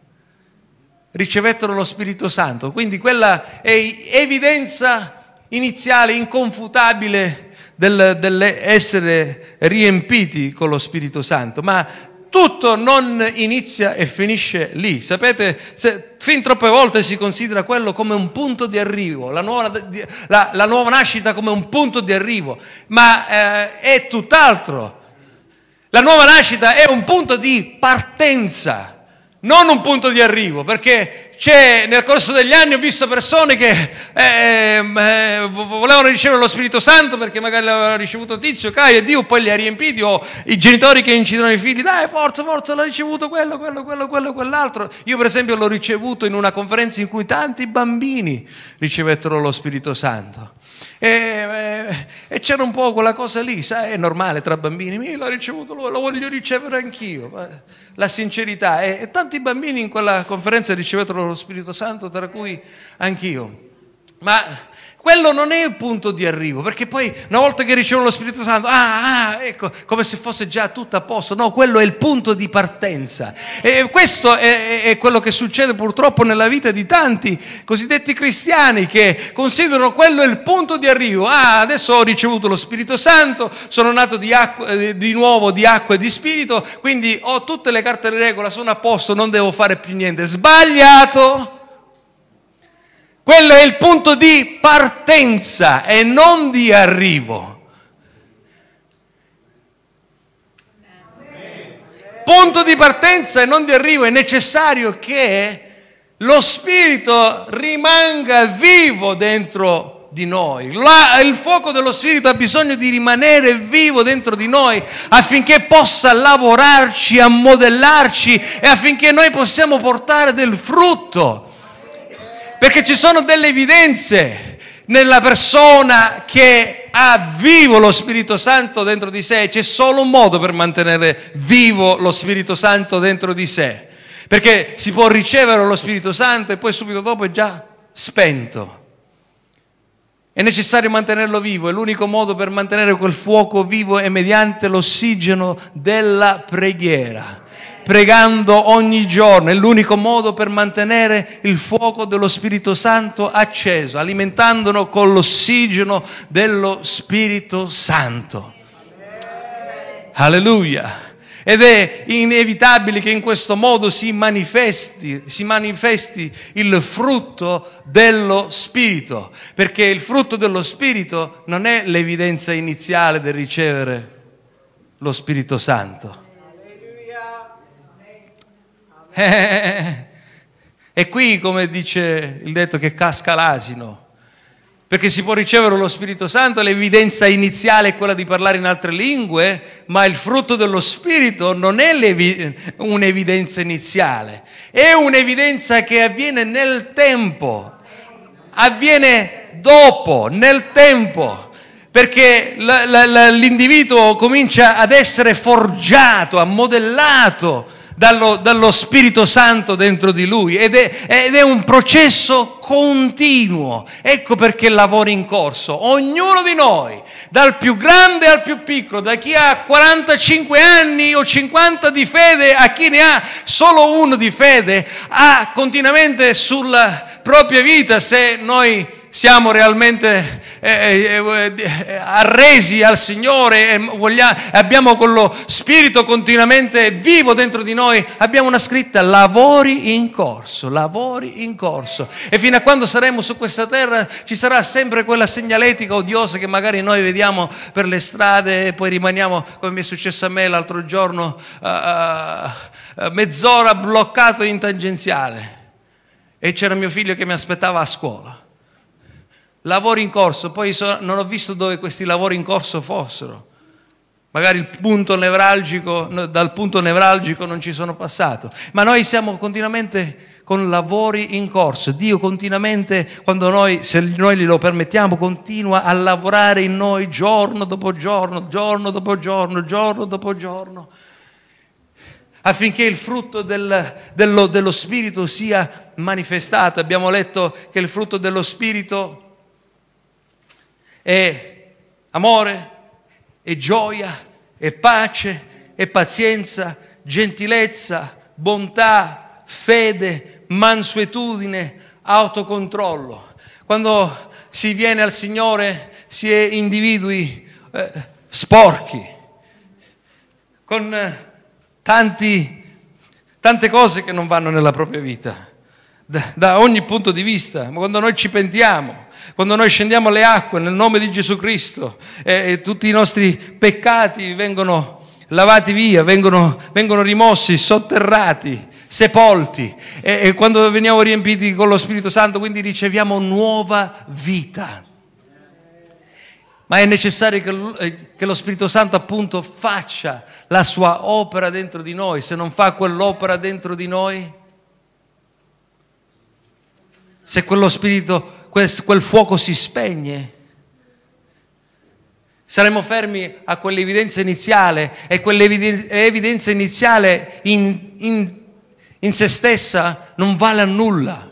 Ricevettero lo Spirito Santo. Quindi quella è evidenza iniziale, inconfutabile del, dell'essere riempiti con lo Spirito Santo, ma tutto non inizia e finisce lì. Sapete, se, fin troppe volte si considera quello come un punto di arrivo, la nuova, la, la nuova nascita come un punto di arrivo, ma eh, è tutt'altro. La nuova nascita è un punto di partenza non un punto di arrivo, perché nel corso degli anni ho visto persone che ehm, eh, eh, volevano ricevere lo Spirito Santo perché magari l'avevano ricevuto Tizio, Caio e Dio, poi li ha riempiti, o i genitori che incidono i figli, dai forza, forza, l'ha ricevuto quello, quello, quello, quello, quell'altro. Io per esempio l'ho ricevuto in una conferenza in cui tanti bambini ricevettero lo Spirito Santo. E, eh, e c'era un po' quella cosa lì, sai, è normale tra bambini, mi l'ha ricevuto lui, lo voglio ricevere anch'io, la sincerità. E, e tanti bambini in quella conferenza ricevettero lo Spirito Santo, tra cui anch'io. Ma quello non è il punto di arrivo, perché poi una volta che ricevo lo Spirito Santo, ah, ah, ecco, come se fosse già tutto a posto. No, quello è il punto di partenza. E questo è, è quello che succede purtroppo nella vita di tanti cosiddetti cristiani che considerano quello il punto di arrivo. Ah, adesso ho ricevuto lo Spirito Santo, sono nato di, acqua, eh, di nuovo di acqua e di spirito, quindi ho tutte le carte di regola, sono a posto, non devo fare più niente. Sbagliato! Quello è il punto di partenza e non di arrivo. Punto di partenza e non di arrivo. È necessario che lo Spirito rimanga vivo dentro di noi. La, il fuoco dello Spirito ha bisogno di rimanere vivo dentro di noi affinché possa lavorarci, ammodellarci e affinché noi possiamo portare del frutto. Perché ci sono delle evidenze nella persona che ha vivo lo Spirito Santo dentro di sé. C'è solo un modo per mantenere vivo lo Spirito Santo dentro di sé. Perché si può ricevere lo Spirito Santo e poi subito dopo è già spento. È necessario mantenerlo vivo e l'unico modo per mantenere quel fuoco vivo è mediante l'ossigeno della preghiera pregando ogni giorno, è l'unico modo per mantenere il fuoco dello Spirito Santo acceso, alimentandolo con l'ossigeno dello Spirito Santo. Alleluia. Ed è inevitabile che in questo modo si manifesti, si manifesti il frutto dello Spirito, perché il frutto dello Spirito non è l'evidenza iniziale del ricevere lo Spirito Santo eh, eh, eh, e qui, come dice il detto, che casca l'asino, perché si può ricevere lo Spirito Santo, l'evidenza iniziale è quella di parlare in altre lingue, ma il frutto dello Spirito non è un'evidenza iniziale, è un'evidenza che avviene nel tempo, avviene dopo, nel tempo perché l'individuo comincia ad essere forgiato, ammodellato dallo, dallo Spirito Santo dentro di lui ed è, ed è un processo continuo. Ecco perché lavoro in corso. Ognuno di noi, dal più grande al più piccolo, da chi ha 45 anni o 50 di fede a chi ne ha solo uno di fede, ha continuamente sulla propria vita, se noi siamo realmente eh eh, eh, eh, arresi al Signore e vogliamo, abbiamo quello spirito continuamente vivo dentro di noi, abbiamo una scritta, lavori in corso, lavori in corso. E fino a quando saremo su questa terra ci sarà sempre quella segnaletica odiosa che magari noi vediamo per le strade e poi rimaniamo, come mi è successo a me l'altro giorno, uh, mezz'ora bloccato in tangenziale. E c'era mio figlio che mi aspettava a scuola lavori in corso, poi so, non ho visto dove questi lavori in corso fossero. Magari punto no, dal punto nevralgico non ci sono passato, ma noi siamo continuamente con lavori in corso. Dio continuamente, quando noi, se noi glielo permettiamo, continua a lavorare in noi giorno dopo giorno, giorno dopo giorno, giorno dopo giorno, affinché il frutto del, dello, dello Spirito sia manifestato. Abbiamo letto che il frutto dello Spirito è amore, è gioia, è pace, è pazienza, gentilezza, bontà, fede, mansuetudine, autocontrollo. Quando si viene al Signore si è individui eh, sporchi, con eh, tanti, tante cose che non vanno nella propria vita, da, da ogni punto di vista, ma quando noi ci pentiamo, quando noi scendiamo alle acque nel nome di Gesù Cristo e, e tutti i nostri peccati vengono lavati via, vengono, vengono rimossi, sotterrati, sepolti e, e quando veniamo riempiti con lo Spirito Santo quindi riceviamo nuova vita. Ma è necessario che, eh, che lo Spirito Santo appunto faccia la sua opera dentro di noi, se non fa quell'opera dentro di noi se quello spirito quel, quel fuoco si spegne. Saremo fermi a quell'evidenza iniziale e quell'evidenza iniziale in, in, in se stessa non vale a nulla.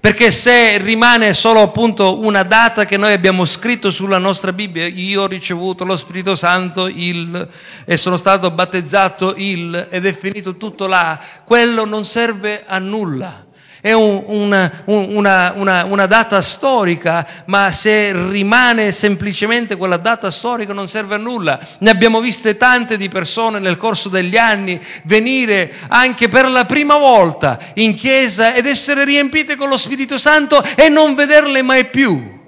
Perché se rimane solo appunto una data che noi abbiamo scritto sulla nostra Bibbia, io ho ricevuto lo Spirito Santo il, e sono stato battezzato il ed è finito tutto là, quello non serve a nulla è un, una, una, una, una data storica, ma se rimane semplicemente quella data storica non serve a nulla. Ne abbiamo viste tante di persone nel corso degli anni venire anche per la prima volta in chiesa ed essere riempite con lo Spirito Santo e non vederle mai più.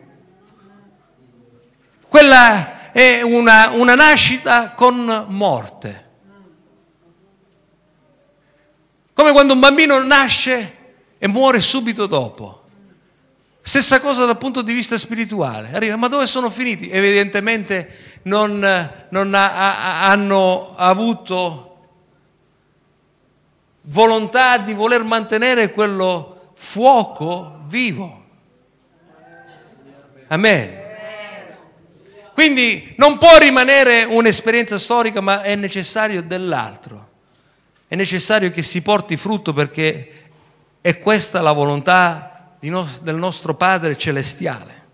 Quella è una, una, nascita con morte. Come quando un bambino nasce e muore subito dopo. Stessa cosa dal punto di vista spirituale. Arriva, ma dove sono finiti? Evidentemente non, non ha, ha, hanno avuto volontà di voler mantenere quello fuoco vivo. Amen. Quindi non può rimanere un'esperienza storica, ma è necessario dell'altro. È necessario che si porti frutto perché è questa la volontà no, del nostro Padre Celestiale.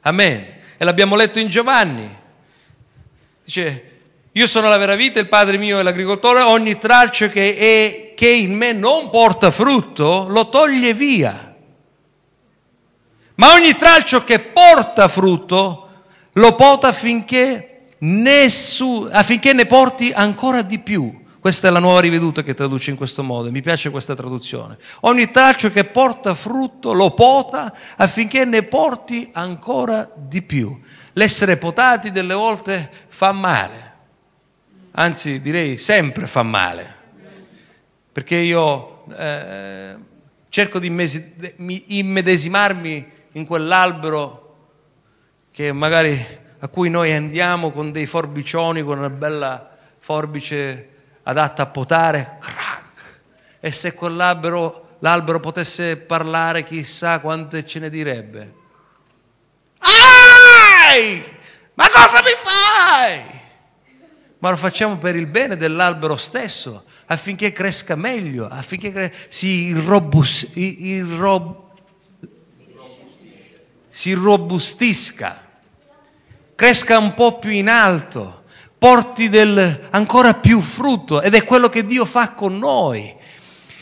Amen. E l'abbiamo letto in Giovanni. Dice, io sono la vera vita, il Padre mio è l'agricoltore, ogni tralcio che, è, che in me non porta frutto lo toglie via. Ma ogni tralcio che porta frutto lo pota affinché ne, affinché ne porti ancora di più. Questa è la nuova riveduta che traduce in questo modo, mi piace questa traduzione. Ogni traccio che porta frutto lo pota affinché ne porti ancora di più. L'essere potati delle volte fa male, anzi direi sempre fa male, perché io eh, cerco di immedesimarmi in quell'albero che magari a cui noi andiamo con dei forbicioni, con una bella forbice adatta a potare, crack. E se quell'albero l'albero potesse parlare, chissà quante ce ne direbbe. Ai! Ma cosa mi fai? Ma lo facciamo per il bene dell'albero stesso, affinché cresca meglio, affinché cre- si irrobus- irrob- si robustisca, cresca un po' più in alto porti del, ancora più frutto ed è quello che Dio fa con noi.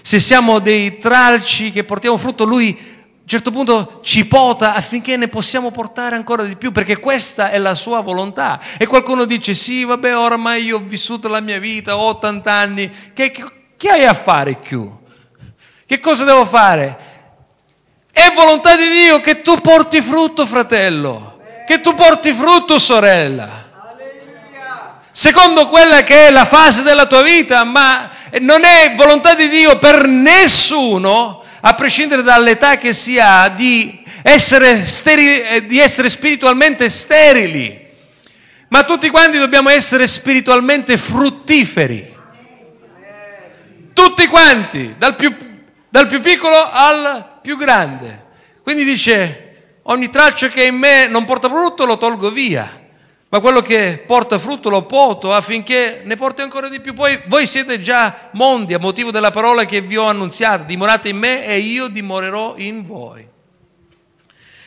Se siamo dei tralci che portiamo frutto, Lui a un certo punto ci pota affinché ne possiamo portare ancora di più, perché questa è la sua volontà. E qualcuno dice, sì, vabbè, ormai io ho vissuto la mia vita, ho 80 anni, che, che, che hai a fare più? Che cosa devo fare? È volontà di Dio che tu porti frutto, fratello, che tu porti frutto, sorella secondo quella che è la fase della tua vita, ma non è volontà di Dio per nessuno, a prescindere dall'età che si ha, di essere, sterili, eh, di essere spiritualmente sterili. Ma tutti quanti dobbiamo essere spiritualmente fruttiferi. Tutti quanti, dal più, dal più piccolo al più grande. Quindi dice, ogni traccia che è in me non porta frutto lo tolgo via ma quello che porta frutto lo poto affinché ne porti ancora di più. Poi voi siete già mondi a motivo della parola che vi ho annunziato, dimorate in me e io dimorerò in voi.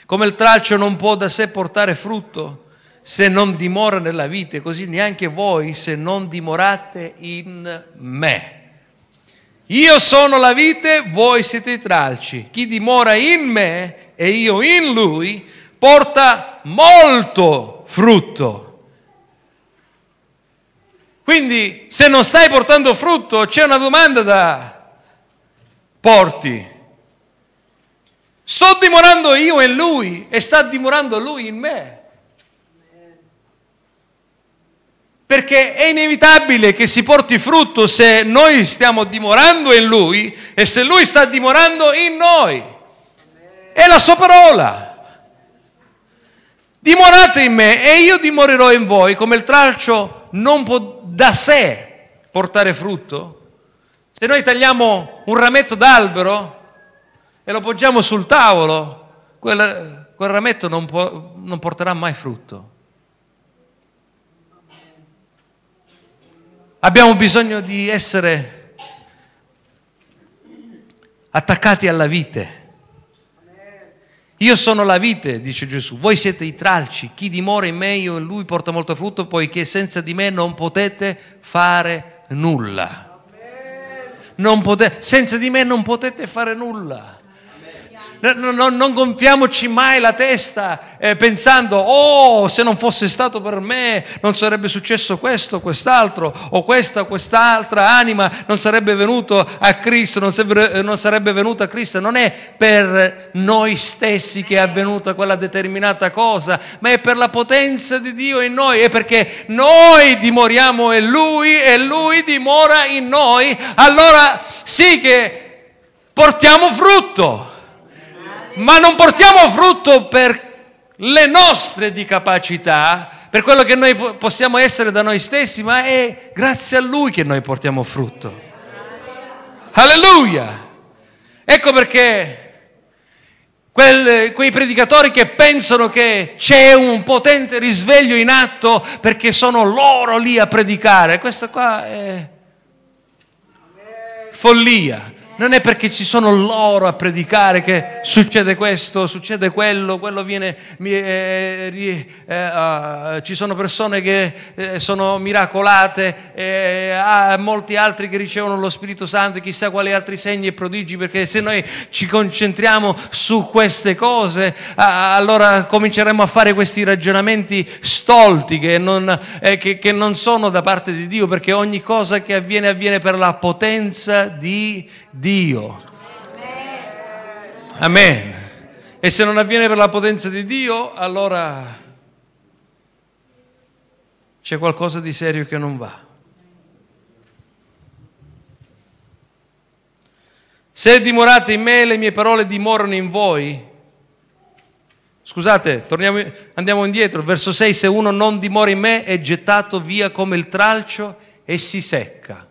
Come il tralcio non può da sé portare frutto se non dimora nella vite, così neanche voi se non dimorate in me. Io sono la vite, voi siete i tralci. Chi dimora in me e io in lui porta molto frutto. Quindi se non stai portando frutto c'è una domanda da porti. Sto dimorando io in lui e sta dimorando lui in me. Perché è inevitabile che si porti frutto se noi stiamo dimorando in lui e se lui sta dimorando in noi. È la sua parola. Dimorate in me e io dimorerò in voi, come il tralcio non può da sé portare frutto. Se noi tagliamo un rametto d'albero e lo poggiamo sul tavolo, quel, quel rametto non, può, non porterà mai frutto. Abbiamo bisogno di essere attaccati alla vite io sono la vite, dice Gesù, voi siete i tralci, chi dimora in me, io in lui porta molto frutto, poiché senza di me non potete fare nulla. Non potete, senza di me non potete fare nulla no, no, non gonfiamoci mai la testa eh, pensando, oh, se non fosse stato per me non sarebbe successo questo, quest'altro, o questa, quest'altra anima non sarebbe venuto a Cristo, non sarebbe, eh, non sarebbe venuta a Cristo. Non è per noi stessi che è avvenuta quella determinata cosa, ma è per la potenza di Dio in noi, è perché noi dimoriamo in Lui e Lui dimora in noi. Allora sì che portiamo frutto ma non portiamo frutto per le nostre di capacità, per quello che noi possiamo essere da noi stessi, ma è grazie a Lui che noi portiamo frutto. Alleluia! Ecco perché Quel, quei predicatori che pensano che c'è un potente risveglio in atto perché sono loro lì a predicare. Questa qua è follia non è perché ci sono loro a predicare che succede questo, succede quello, quello viene, eh, eh, uh, ci sono persone che eh, sono miracolate, eh, ah, molti altri che ricevono lo Spirito Santo, chissà quali altri segni e prodigi, perché se noi ci concentriamo su queste cose, ah, allora cominceremo a fare questi ragionamenti stolti che non, eh, che, che non sono da parte di Dio, perché ogni cosa che avviene avviene per la potenza di Dio. Dio. Amen. E se non avviene per la potenza di Dio, allora c'è qualcosa di serio che non va. Se dimorate in me, le mie parole dimorano in voi. Scusate, torniamo, andiamo indietro. Verso 6, se uno non dimora in me è gettato via come il tralcio e si secca.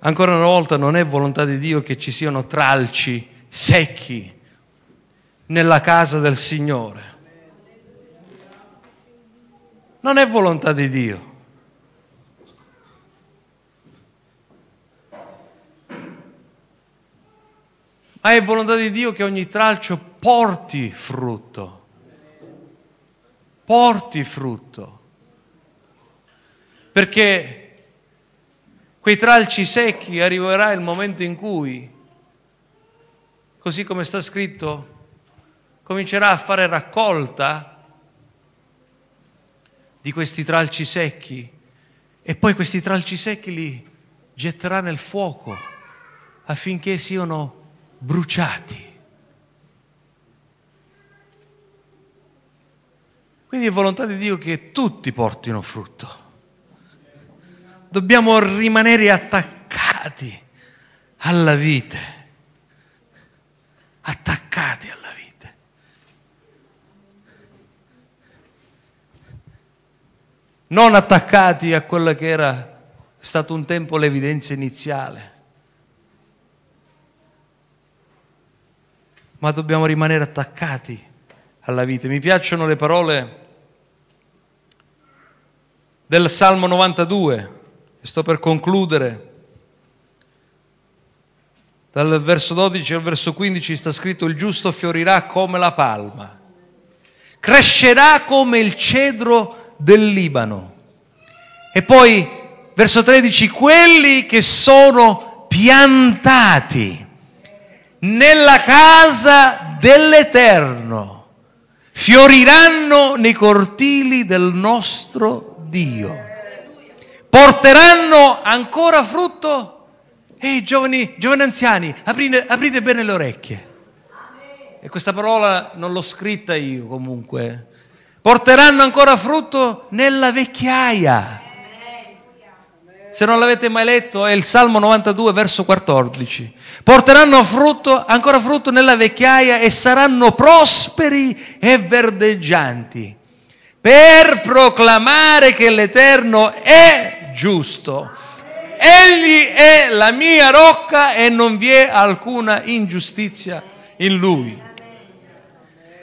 Ancora una volta non è volontà di Dio che ci siano tralci secchi nella casa del Signore. Non è volontà di Dio. Ma è volontà di Dio che ogni tralcio porti frutto. Porti frutto. Perché quei tralci secchi, arriverà il momento in cui, così come sta scritto, comincerà a fare raccolta di questi tralci secchi e poi questi tralci secchi li getterà nel fuoco affinché siano bruciati. Quindi è volontà di Dio che tutti portino frutto dobbiamo rimanere attaccati alla vita. Attaccati alla vita. Non attaccati a quella che era stata un tempo l'evidenza iniziale. Ma dobbiamo rimanere attaccati alla vita. Mi piacciono le parole del Salmo 92 sto per concludere. Dal verso 12 al verso 15 sta scritto il giusto fiorirà come la palma, crescerà come il cedro del Libano. E poi verso 13 quelli che sono piantati nella casa dell'Eterno fioriranno nei cortili del nostro Dio porteranno ancora frutto? Ehi, giovani, giovani anziani, aprite, aprite bene le orecchie. E questa parola non l'ho scritta io comunque. Porteranno ancora frutto nella vecchiaia. Se non l'avete mai letto è il Salmo 92 verso 14. Porteranno frutto, ancora frutto nella vecchiaia e saranno prosperi e verdeggianti per proclamare che l'Eterno è giusto. Egli è la mia rocca e non vi è alcuna ingiustizia in lui.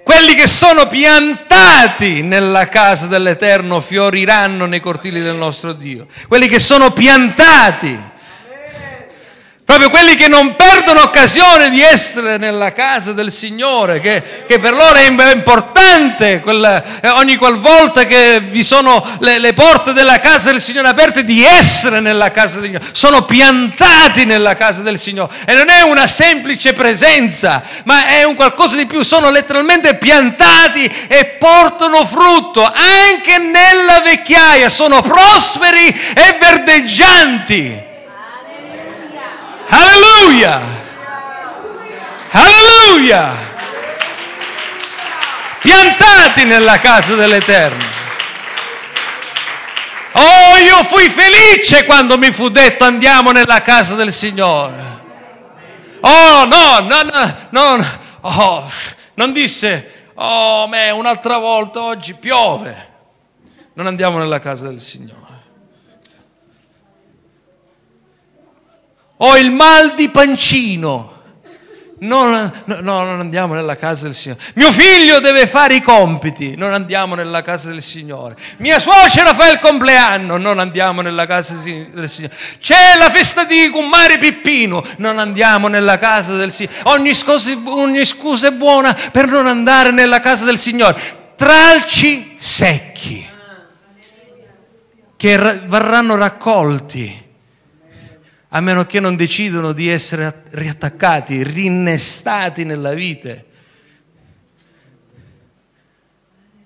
Quelli che sono piantati nella casa dell'Eterno fioriranno nei cortili del nostro Dio. Quelli che sono piantati Proprio quelli che non perdono occasione di essere nella casa del Signore, che, che per loro è importante quella, eh, ogni qualvolta che vi sono le, le, porte della casa del Signore aperte, di essere nella casa del Signore. Sono piantati nella casa del Signore. E non è una semplice presenza, ma è un qualcosa di più. Sono letteralmente piantati e portano frutto anche nella vecchiaia. Sono prosperi e verdeggianti. Alleluia! Alleluia! Piantati nella casa dell'Eterno. Oh, io fui felice quando mi fu detto andiamo nella casa del Signore. Oh, no, no, no, no. Oh, non disse, oh, me, un'altra volta oggi piove. Non andiamo nella casa del Signore. ho il mal di pancino. No, no, no, non andiamo nella casa del Signore. Mio figlio deve fare i compiti, non andiamo nella casa del Signore. Mia suocera fa il compleanno, non andiamo nella casa del Signore. C'è la festa di Gummare Pippino, non andiamo nella casa del Signore. Ogni, scusa, ogni scusa è buona per non andare nella casa del Signore. Tralci secchi che verranno raccolti a meno che non decidono di essere riattaccati, rinnestati nella vite,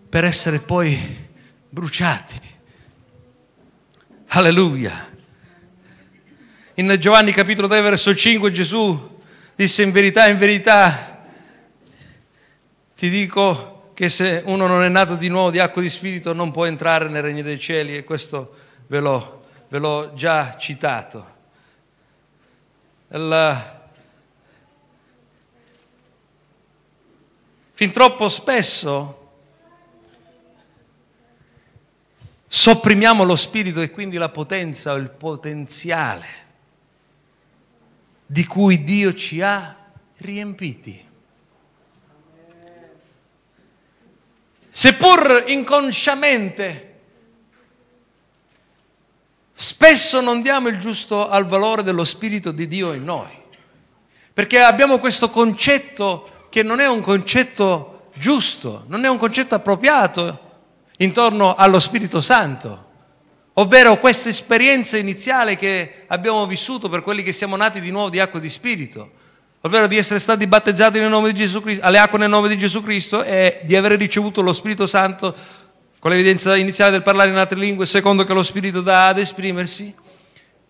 per essere poi bruciati. Alleluia. In Giovanni capitolo 3 verso 5 Gesù disse in verità, in verità, ti dico che se uno non è nato di nuovo di acqua di spirito non può entrare nel regno dei cieli e questo ve l'ho, ve l'ho già citato. La... Eh, fin troppo spesso sopprimiamo lo spirito e quindi la potenza o il potenziale di cui Dio ci ha riempiti. Seppur inconsciamente, Spesso non diamo il giusto al valore dello Spirito di Dio in noi, perché abbiamo questo concetto che non è un concetto giusto, non è un concetto appropriato intorno allo Spirito Santo, ovvero questa esperienza iniziale che abbiamo vissuto per quelli che siamo nati di nuovo di acqua e di Spirito, ovvero di essere stati battezzati Cristo, alle acque nel nome di Gesù Cristo e di avere ricevuto lo Spirito Santo con l'evidenza iniziale del parlare in altre lingue, secondo che lo Spirito dà ad esprimersi.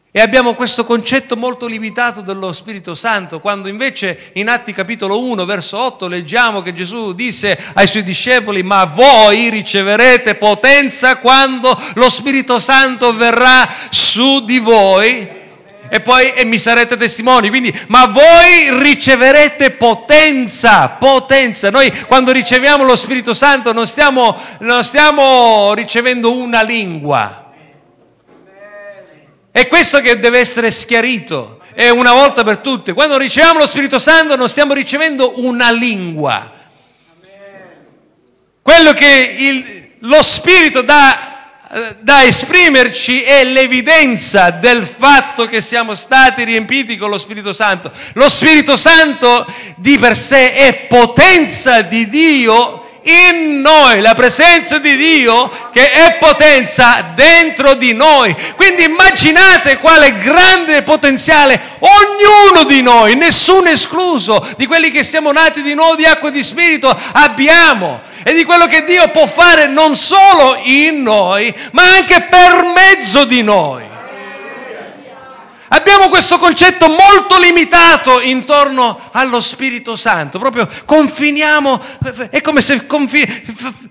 E abbiamo questo concetto molto limitato dello Spirito Santo, quando invece in Atti capitolo 1, verso 8, leggiamo che Gesù disse ai suoi discepoli, ma voi riceverete potenza quando lo Spirito Santo verrà su di voi e poi e mi sarete testimoni. Quindi, ma voi riceverete potenza, potenza. Noi quando riceviamo lo Spirito Santo non stiamo, non stiamo ricevendo una lingua. È questo che deve essere schiarito e una volta per tutte. Quando riceviamo lo Spirito Santo non stiamo ricevendo una lingua. Quello che il, lo Spirito dà eh, da esprimerci è l'evidenza del fatto che siamo stati riempiti con lo Spirito Santo. Lo Spirito Santo di per sé è potenza di Dio in noi, la presenza di Dio che è potenza dentro di noi. Quindi immaginate quale grande potenziale ognuno di noi, nessuno escluso, di quelli che siamo nati di nuovo di acqua e di spirito, abbiamo e di quello che Dio può fare non solo in noi, ma anche per mezzo di noi. Abbiamo questo concetto molto limitato intorno allo Spirito Santo, proprio confiniamo, è come se confi-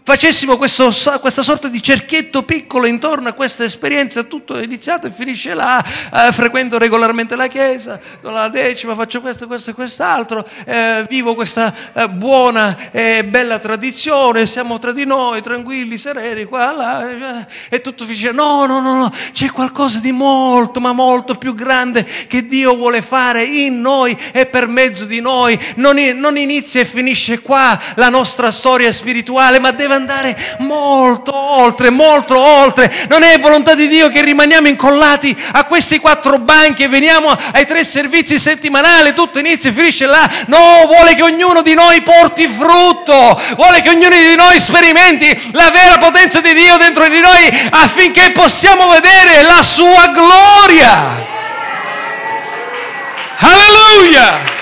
facessimo questo, questa sorta di cerchietto piccolo intorno a questa esperienza, tutto è iniziato e finisce là, eh, frequento regolarmente la chiesa, do la decima, faccio questo, questo e quest'altro, eh, vivo questa eh, buona e bella tradizione, siamo tra di noi, tranquilli, sereni, qua, là, eh, e tutto finisce. No, no, no, no, c'è qualcosa di molto, ma molto più grande grande che Dio vuole fare in noi e per mezzo di noi. Non, non inizia e finisce qua la nostra storia spirituale, ma deve andare molto oltre, molto oltre. Non è volontà di Dio che rimaniamo incollati a questi quattro banchi e veniamo ai tre servizi settimanali, tutto inizia e finisce là. No, vuole che ognuno di noi porti frutto, vuole che ognuno di noi sperimenti la vera potenza di Dio dentro di noi affinché possiamo vedere la sua gloria. Alleluia!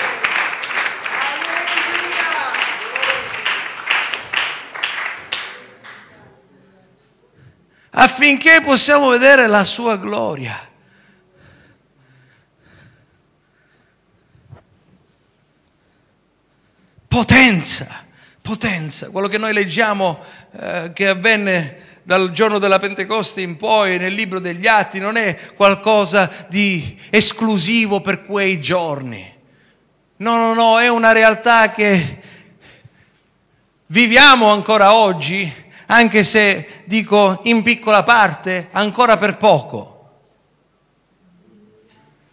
Affinché possiamo vedere la sua gloria. Potenza, potenza, quello che noi leggiamo eh, che avvenne dal giorno della Pentecoste in poi nel libro degli Atti non è qualcosa di esclusivo per quei giorni. No, no, no, è una realtà che viviamo ancora oggi, anche se dico in piccola parte, ancora per poco.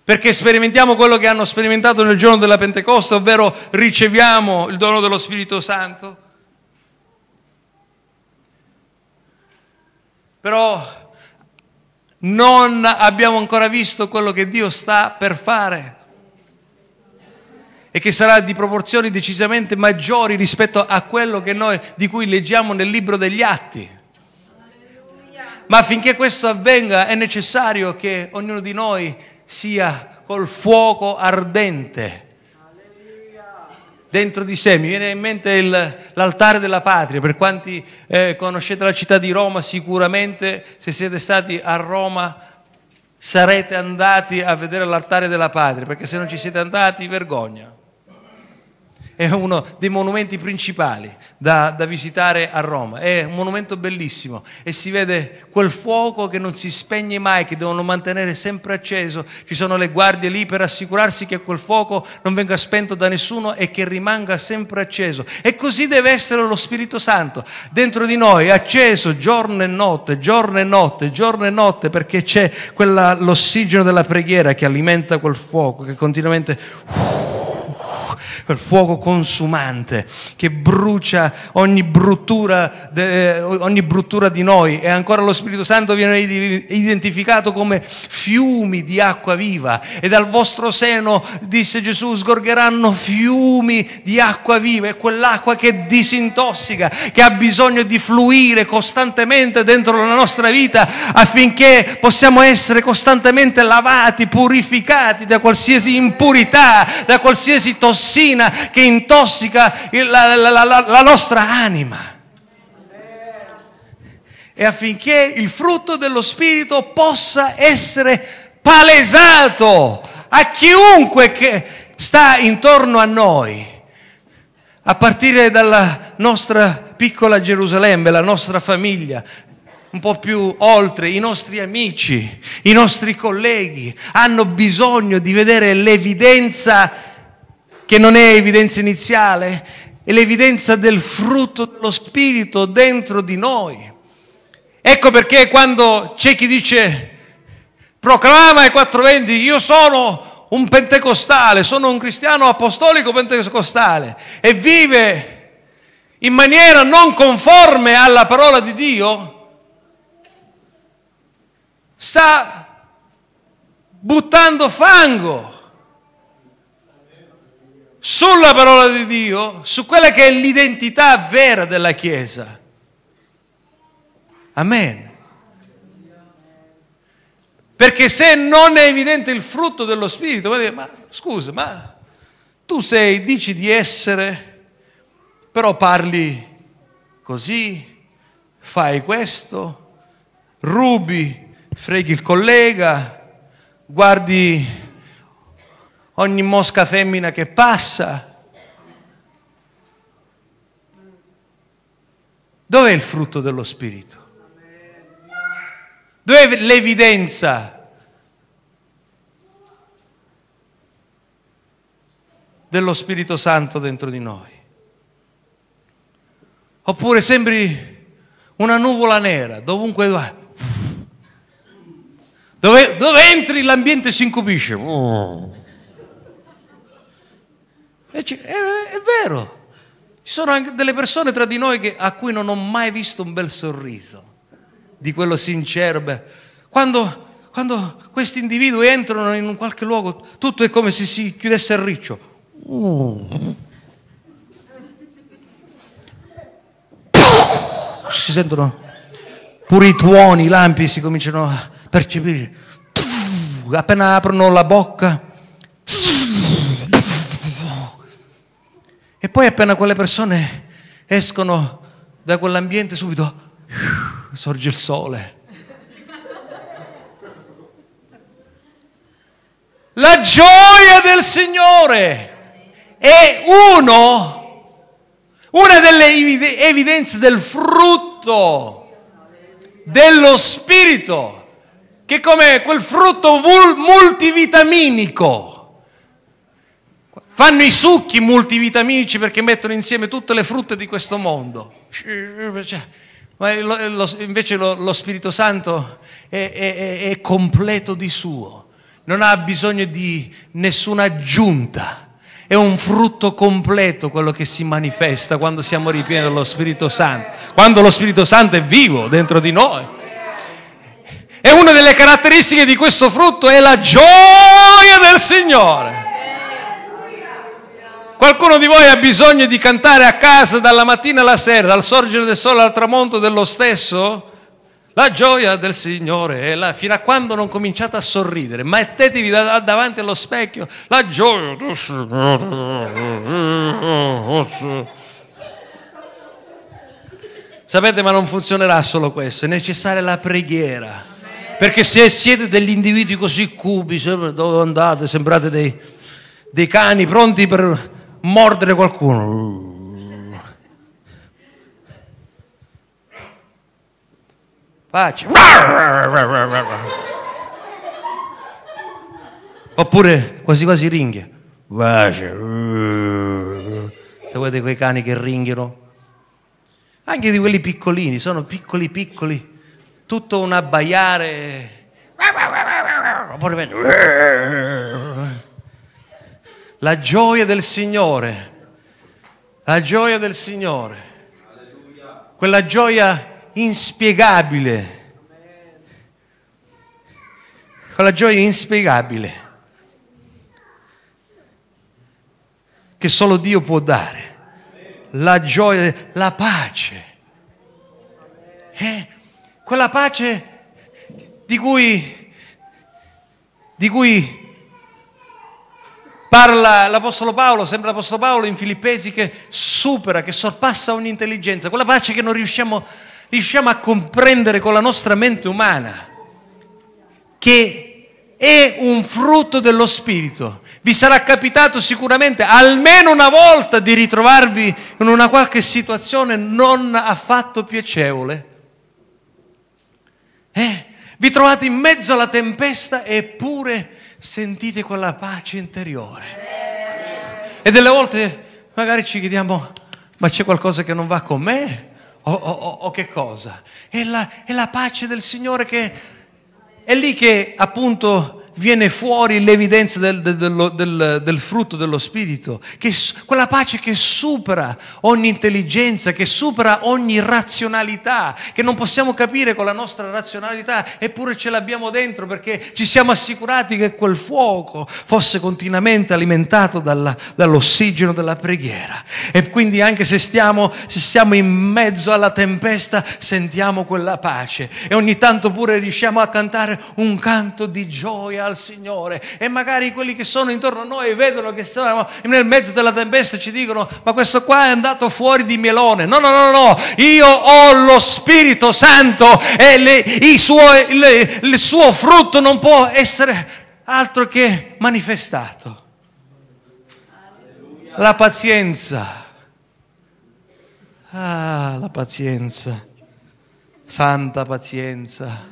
Perché sperimentiamo quello che hanno sperimentato nel giorno della Pentecoste, ovvero riceviamo il dono dello Spirito Santo, però non abbiamo ancora visto quello che Dio sta per fare e che sarà di proporzioni decisamente maggiori rispetto a quello noi, di cui leggiamo nel libro degli atti. Ma affinché questo avvenga è necessario che ognuno di noi sia col fuoco ardente dentro di sé. Mi viene in mente il, l'altare della patria, per quanti eh, conoscete la città di Roma, sicuramente se siete stati a Roma sarete andati a vedere l'altare della patria, perché se non ci siete andati, vergogna è uno dei monumenti principali da, da, visitare a Roma, è un monumento bellissimo e si vede quel fuoco che non si spegne mai, che devono mantenere sempre acceso, ci sono le guardie lì per assicurarsi che quel fuoco non venga spento da nessuno e che rimanga sempre acceso. E così deve essere lo Spirito Santo, dentro di noi, acceso giorno e notte, giorno e notte, giorno e notte, perché c'è quella, l'ossigeno della preghiera che alimenta quel fuoco, che continuamente... Uh, quel fuoco consumante che brucia ogni bruttura, de, eh, ogni bruttura di noi e ancora lo Spirito Santo viene identificato come fiumi di acqua viva e dal vostro seno, disse Gesù, sgorgeranno fiumi di acqua viva e quell'acqua che disintossica, che ha bisogno di fluire costantemente dentro la nostra vita affinché possiamo essere costantemente lavati, purificati da qualsiasi impurità, da qualsiasi tossicità tossina che intossica la, la, la, la nostra anima. E affinché il frutto dello Spirito possa essere palesato a chiunque che sta intorno a noi, a partire dalla nostra piccola Gerusalemme, la nostra famiglia, un po' più oltre, i nostri amici, i nostri colleghi hanno bisogno di vedere l'evidenza che non è evidenza iniziale, è l'evidenza del frutto dello Spirito dentro di noi. Ecco perché quando c'è chi dice, proclama ai venti, io sono un pentecostale, sono un cristiano apostolico pentecostale e vive in maniera non conforme alla parola di Dio, sta buttando fango sulla parola di Dio, su quella che è l'identità vera della Chiesa. Amen. Perché se non è evidente il frutto dello Spirito, ma, ma scusa, ma tu sei, dici di essere, però parli così, fai questo, rubi, freghi il collega, guardi ogni mosca femmina che passa. Dov'è il frutto dello Spirito? Dov'è l'evidenza dello Spirito Santo dentro di noi? Oppure sembri una nuvola nera, dovunque vai. Dove, dove entri l'ambiente si incupisce. Oh è, è vero. Ci sono anche delle persone tra di noi che, a cui non ho mai visto un bel sorriso, di quello sincero. Beh, quando, quando, questi individui entrano in un qualche luogo, tutto è come se si chiudesse il riccio. Uh. Si sentono pure i tuoni, i lampi si cominciano a percepire. Appena aprono la bocca E poi appena quelle persone escono da quell'ambiente, subito sorge il sole. La gioia del Signore è uno, una delle evidenze del frutto dello Spirito, che come quel frutto multivitaminico Fanno i succhi multivitaminici perché mettono insieme tutte le frutte di questo mondo. Ma invece lo, lo Spirito Santo è, è, è completo di suo, non ha bisogno di nessuna aggiunta. È un frutto completo quello che si manifesta quando siamo ripieni dello Spirito Santo, quando lo Spirito Santo è vivo dentro di noi. E una delle caratteristiche di questo frutto è la gioia del Signore. Qualcuno di voi ha bisogno di cantare a casa dalla mattina alla sera, dal sorgere del sole al tramonto dello stesso? La gioia del Signore è là, fino a quando non cominciate a sorridere, mettetevi da, davanti allo specchio, la gioia del Signore. Sapete, ma non funzionerà solo questo, è necessaria la preghiera. Perché se siete degli individui così cubi, dove andate, sembrate dei, dei cani pronti per mordere qualcuno. Faccia. Oppure quasi quasi ringhia. Sapete quei cani che ringhiano? Anche di quelli piccolini, sono piccoli piccoli, tutto un abbaiare. Oppure la gioia del Signore. La gioia del Signore. Quella gioia inspiegabile. Quella gioia inspiegabile. Che solo Dio può dare. La gioia, la pace. Eh? Quella pace di cui, di cui Parla l'Apostolo Paolo, sembra l'Apostolo Paolo in Filippesi che supera, che sorpassa ogni intelligenza, quella pace che non riusciamo, riusciamo a comprendere con la nostra mente umana, che è un frutto dello Spirito. Vi sarà capitato sicuramente almeno una volta di ritrovarvi in una qualche situazione non affatto piacevole. Eh? Vi trovate in mezzo alla tempesta eppure sentite quella pace interiore. E delle volte magari ci chiediamo, ma c'è qualcosa che non va con me? O, o, o che cosa? È la, è la pace del Signore che è lì che appunto viene fuori l'evidenza del, del, del, del frutto dello Spirito, che, quella pace che supera ogni intelligenza, che supera ogni razionalità, che non possiamo capire con la nostra razionalità, eppure ce l'abbiamo dentro perché ci siamo assicurati che quel fuoco fosse continuamente alimentato dalla, dall'ossigeno della preghiera. E quindi anche se stiamo, se siamo in mezzo alla tempesta, sentiamo quella pace e ogni tanto pure riusciamo a cantare un canto di gioia al Signore e magari quelli che sono intorno a noi vedono che siamo nel mezzo della tempesta e ci dicono ma questo qua è andato fuori di melone. No, no, no, no, io ho lo Spirito Santo e le, il, suo, le, il suo frutto non può essere altro che manifestato. La pazienza. Ah, la pazienza. Santa pazienza.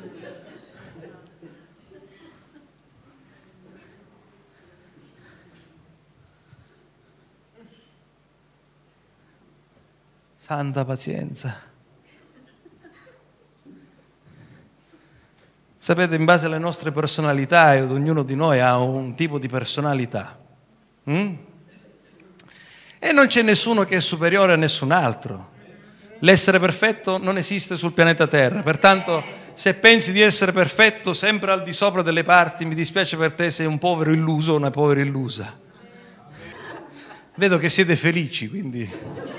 tanta pazienza. Sapete, in base alle nostre personalità, ed ognuno di noi ha un tipo di personalità. Mm? E non c'è nessuno che è superiore a nessun altro. L'essere perfetto non esiste sul pianeta Terra, pertanto se pensi di essere perfetto sempre al di sopra delle parti, mi dispiace per te sei un povero illuso o una povera illusa. Vedo che siete felici, quindi...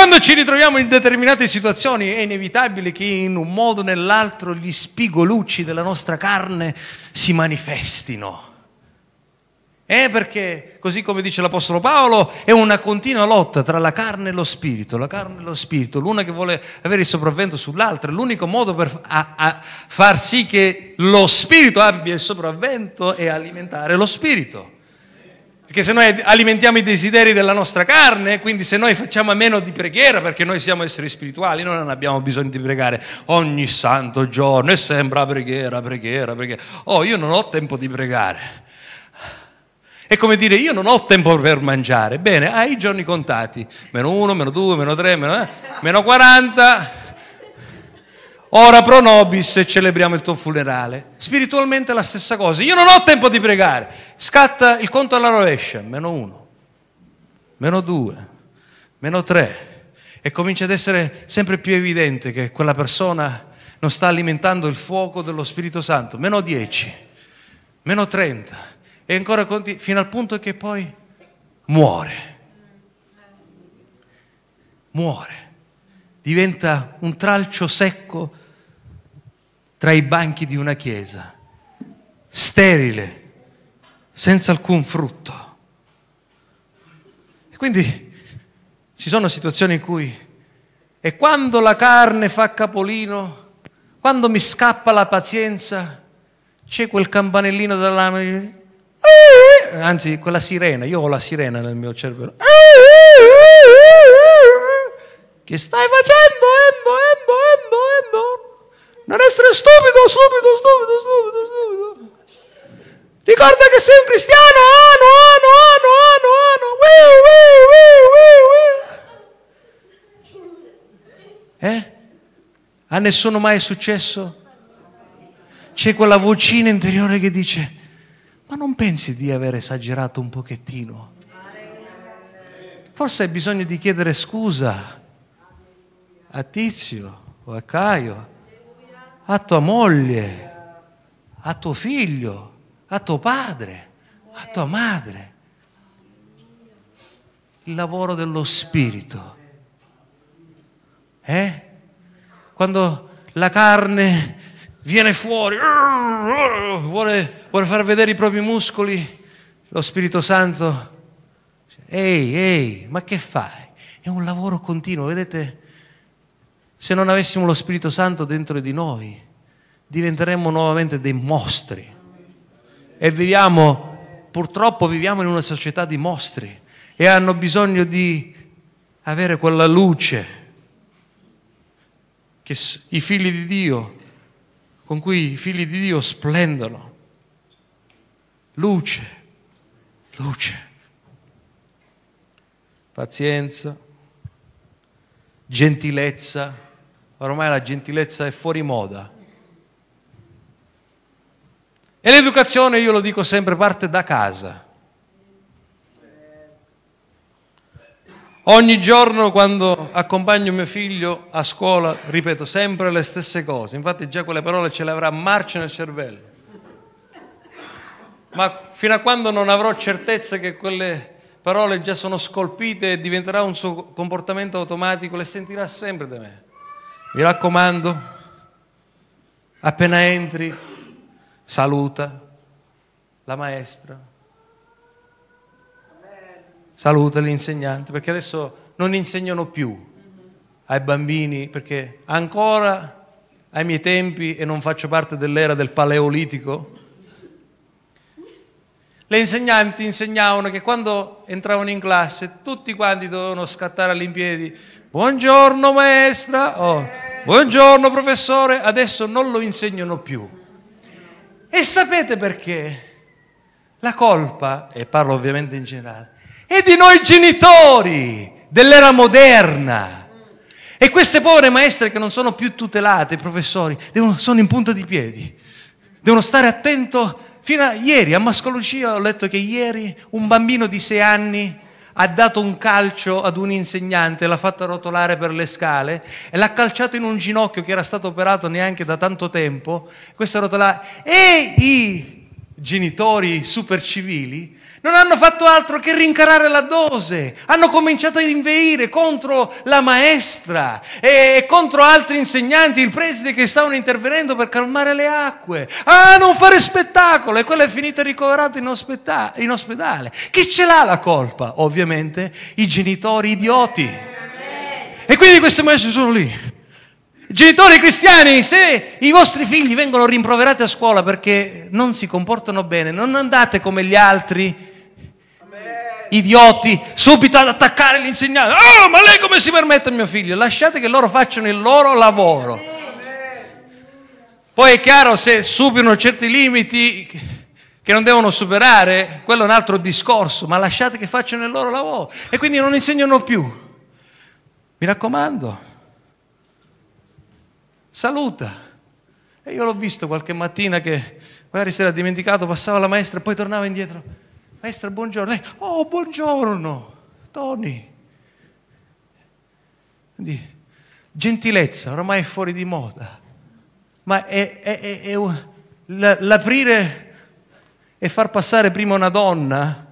Quando ci ritroviamo in determinate situazioni è inevitabile che in un modo o nell'altro gli spigolucci della nostra carne si manifestino. Eh, perché, così come dice l'Apostolo Paolo, è una continua lotta tra la carne e lo spirito, la carne e lo spirito, l'una che vuole avere il sopravvento sull'altra. L'unico modo per a, a far sì che lo spirito abbia il sopravvento è alimentare lo spirito. Perché se noi alimentiamo i desideri della nostra carne, quindi se noi facciamo a meno di preghiera, perché noi siamo esseri spirituali, noi non abbiamo bisogno di pregare ogni santo giorno e sembra preghiera, preghiera, preghiera. Oh, io non ho tempo di pregare. È come dire io non ho tempo per mangiare. Bene, hai i giorni contati. Meno uno, meno due, meno tre, meno, eh, meno 40 ora pro nobis celebriamo il tuo funerale. Spiritualmente la stessa cosa. Io non ho tempo di pregare. Scatta il conto alla rovescia, meno uno, meno due, meno tre. E comincia ad essere sempre più evidente che quella persona non sta alimentando il fuoco dello Spirito Santo. Meno dieci, meno trenta. E ancora continu- fino al punto che poi muore. Muore diventa un tralcio secco tra i banchi di una chiesa, sterile, senza alcun frutto. E quindi ci sono situazioni in cui, e quando la carne fa capolino, quando mi scappa la pazienza, c'è quel campanellino dell'anima, ah! anzi quella sirena, io ho la sirena nel mio cervello. Ah! Che stai facendo, Embo, Embo? Non essere stupido, stupido, stupido, stupido, stupido. Ricorda che sei un cristiano, ano, ano, ano, ano, ano. Wee, wee, wee, wee, wee. Eh? A nessuno mai è successo? C'è quella vocina interiore che dice, ma non pensi di aver esagerato un pochettino? Forse hai bisogno di chiedere scusa a Tizio o a Caio a tua moglie, a tuo figlio, a tuo padre, a tua madre. Il lavoro dello Spirito. Eh? Quando la carne viene fuori, vuole, vuole far vedere i propri muscoli, lo Spirito Santo, ehi, ehi, ma che fai? È un lavoro continuo, vedete? Se non avessimo lo Spirito Santo dentro di noi, diventeremmo nuovamente dei mostri. E viviamo, purtroppo viviamo in una società di mostri e hanno bisogno di avere quella luce che i figli di Dio, con cui i figli di Dio splendono. Luce, luce, pazienza, gentilezza ormai la gentilezza è fuori moda. E l'educazione, io lo dico sempre, parte da casa. Ogni giorno quando accompagno mio figlio a scuola ripeto sempre le stesse cose, infatti già quelle parole ce le avrà a marcia nel cervello. Ma fino a quando non avrò certezza che quelle parole già sono scolpite e diventerà un suo comportamento automatico, le sentirà sempre da me. Mi raccomando, appena entri, saluta la maestra, saluta l'insegnante, perché adesso non insegnano più ai bambini, perché ancora ai miei tempi, e non faccio parte dell'era del paleolitico, le insegnanti insegnavano che quando entravano in classe tutti quanti dovevano scattare all'impiedi Buongiorno maestra, oh, buongiorno professore, adesso non lo insegnano più. E sapete perché? La colpa, e parlo ovviamente in generale, è di noi genitori dell'era moderna. E queste povere maestre che non sono più tutelate, professori, devono, sono in punta di piedi. Devono stare attento. Fino a ieri, a Mascolucia, ho letto che ieri un bambino di sei anni ha dato un calcio ad un insegnante, l'ha fatto rotolare per le scale e l'ha calciato in un ginocchio che era stato operato neanche da tanto tempo. Questa rotolare. E i genitori super civili non hanno fatto altro che rincarare la dose, hanno cominciato ad inveire contro la maestra e contro altri insegnanti, il preside che stavano intervenendo per calmare le acque. Ah, non fare spettacolo! E quella è finita ricoverata in, ospeda- in ospedale. Chi ce l'ha la colpa? Ovviamente i genitori idioti. E quindi queste maestre sono lì. Genitori cristiani, se i vostri figli vengono rimproverati a scuola perché non si comportano bene, non andate come gli altri idioti, subito ad attaccare l'insegnante. Oh, ma lei come si permette mio figlio? Lasciate che loro facciano il loro lavoro. Poi è chiaro, se superano certi limiti che non devono superare, quello è un altro discorso, ma lasciate che facciano il loro lavoro. E quindi non insegnano più. Mi raccomando, saluta. E io l'ho visto qualche mattina che magari si era dimenticato, passava la maestra e poi tornava indietro maestra buongiorno, lei, oh buongiorno, Tony. Quindi, gentilezza ormai è fuori di moda, ma è, è, è, è un, l'aprire e far passare prima una donna,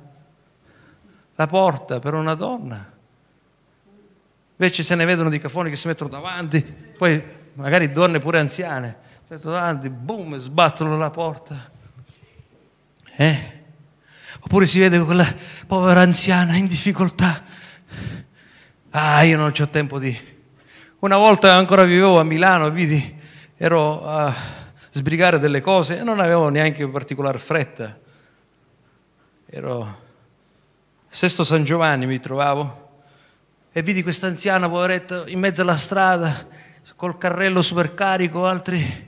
la porta per una donna. Invece se ne vedono di cafoni che si mettono davanti, poi magari donne pure anziane, si mettono davanti, boom, sbattono la porta. Eh? Oppure si vede quella povera anziana in difficoltà. Ah, io non ho tempo di... Una volta ancora vivevo a Milano e vidi, ero a sbrigare delle cose e non avevo neanche particolare fretta. Ero Sesto San Giovanni mi trovavo e vidi questa anziana poveretta in mezzo alla strada col carrello supercarico, altri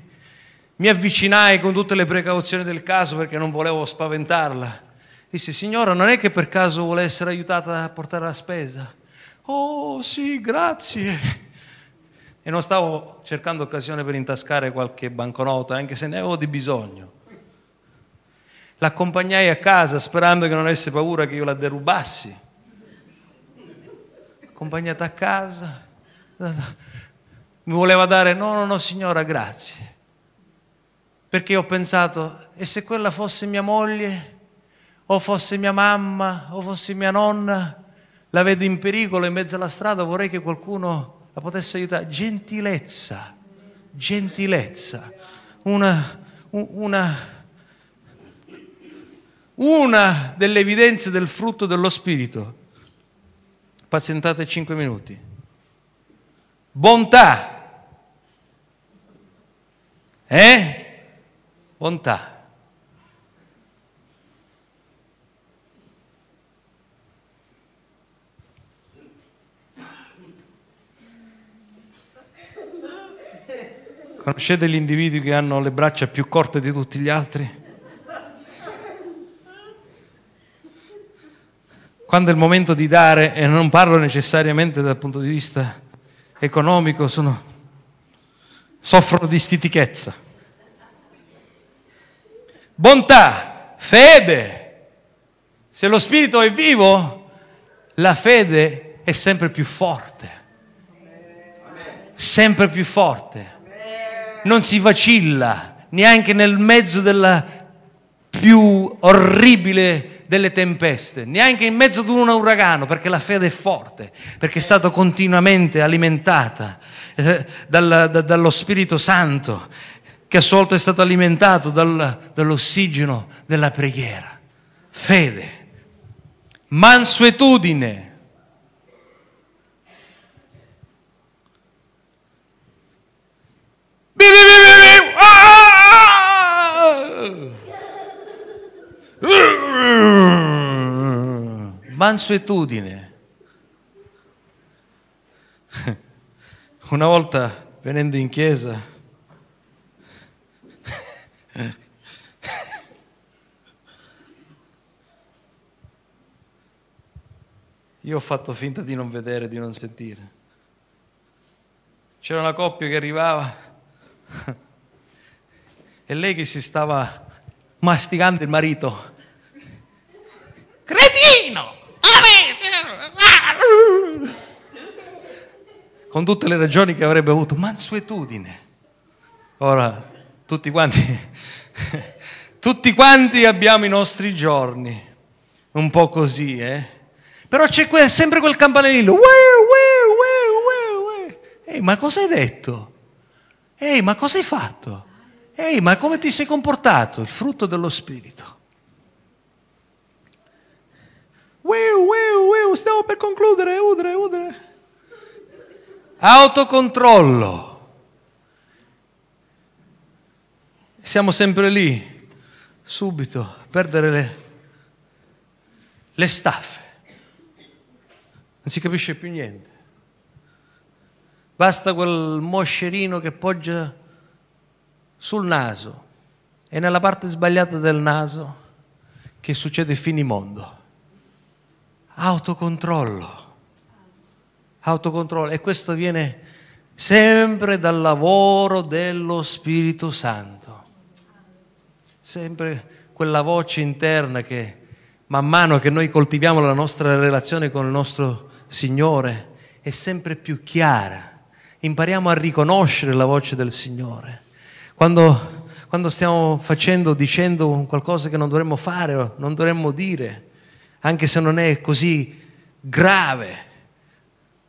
mi avvicinai con tutte le precauzioni del caso perché non volevo spaventarla. Disse, signora, non è che per caso vuole essere aiutata a portare la spesa? Oh sì, grazie. E non stavo cercando occasione per intascare qualche banconota, anche se ne avevo di bisogno. L'accompagnai a casa sperando che non avesse paura che io la derubassi. Accompagnata a casa, mi voleva dare, no, no, no signora, grazie. Perché ho pensato, e se quella fosse mia moglie? o fosse mia mamma, o fosse mia nonna, la vedo in pericolo in mezzo alla strada, vorrei che qualcuno la potesse aiutare. Gentilezza, gentilezza, una, una una delle evidenze del frutto dello Spirito. Pazientate 5 minuti. Bontà. Eh? Bontà. Conoscete gli individui che hanno le braccia più corte di tutti gli altri? Quando è il momento di dare, e non parlo necessariamente dal punto di vista economico, sono, soffrono di stitichezza. Bontà, fede. Se lo spirito è vivo, la fede è sempre più forte. Sempre più forte non si vacilla neanche nel mezzo della più orribile delle tempeste, neanche in mezzo ad un uragano, perché la fede è forte, perché è stata continuamente alimentata eh, dal, da, dallo Spirito Santo, che a sua volta è stato alimentato dal, dall'ossigeno della preghiera. Fede, mansuetudine Mansuetudine. Una volta venendo in chiesa, io ho fatto finta di non vedere, di non sentire. C'era una coppia che arrivava e lei che si stava masticando il marito. Cretino! Con tutte le ragioni che avrebbe avuto, mansuetudine. Ora, tutti quanti, tutti quanti abbiamo i nostri giorni, un po' così, eh? Però c'è sempre quel campanello, uè, uè, uè, uè, uè. Hey, ma cosa hai detto? Ehi, ma cosa hai fatto? Ehi, ma come ti sei comportato? Il frutto dello Spirito. Wow, wow, wow, stiamo per concludere, udre, udre. Autocontrollo. Siamo sempre lì, subito, a perdere le, le staffe. Non si capisce più niente. Basta quel moscerino che poggia sul naso e nella parte sbagliata del naso che succede finimondo. Autocontrollo. Autocontrollo. E questo viene sempre dal lavoro dello Spirito Santo. Sempre quella voce interna che man mano che noi coltiviamo la nostra relazione con il nostro Signore è sempre più chiara impariamo a riconoscere la voce del Signore. Quando, quando stiamo facendo, dicendo qualcosa che non dovremmo fare o non dovremmo dire, anche se non è così grave,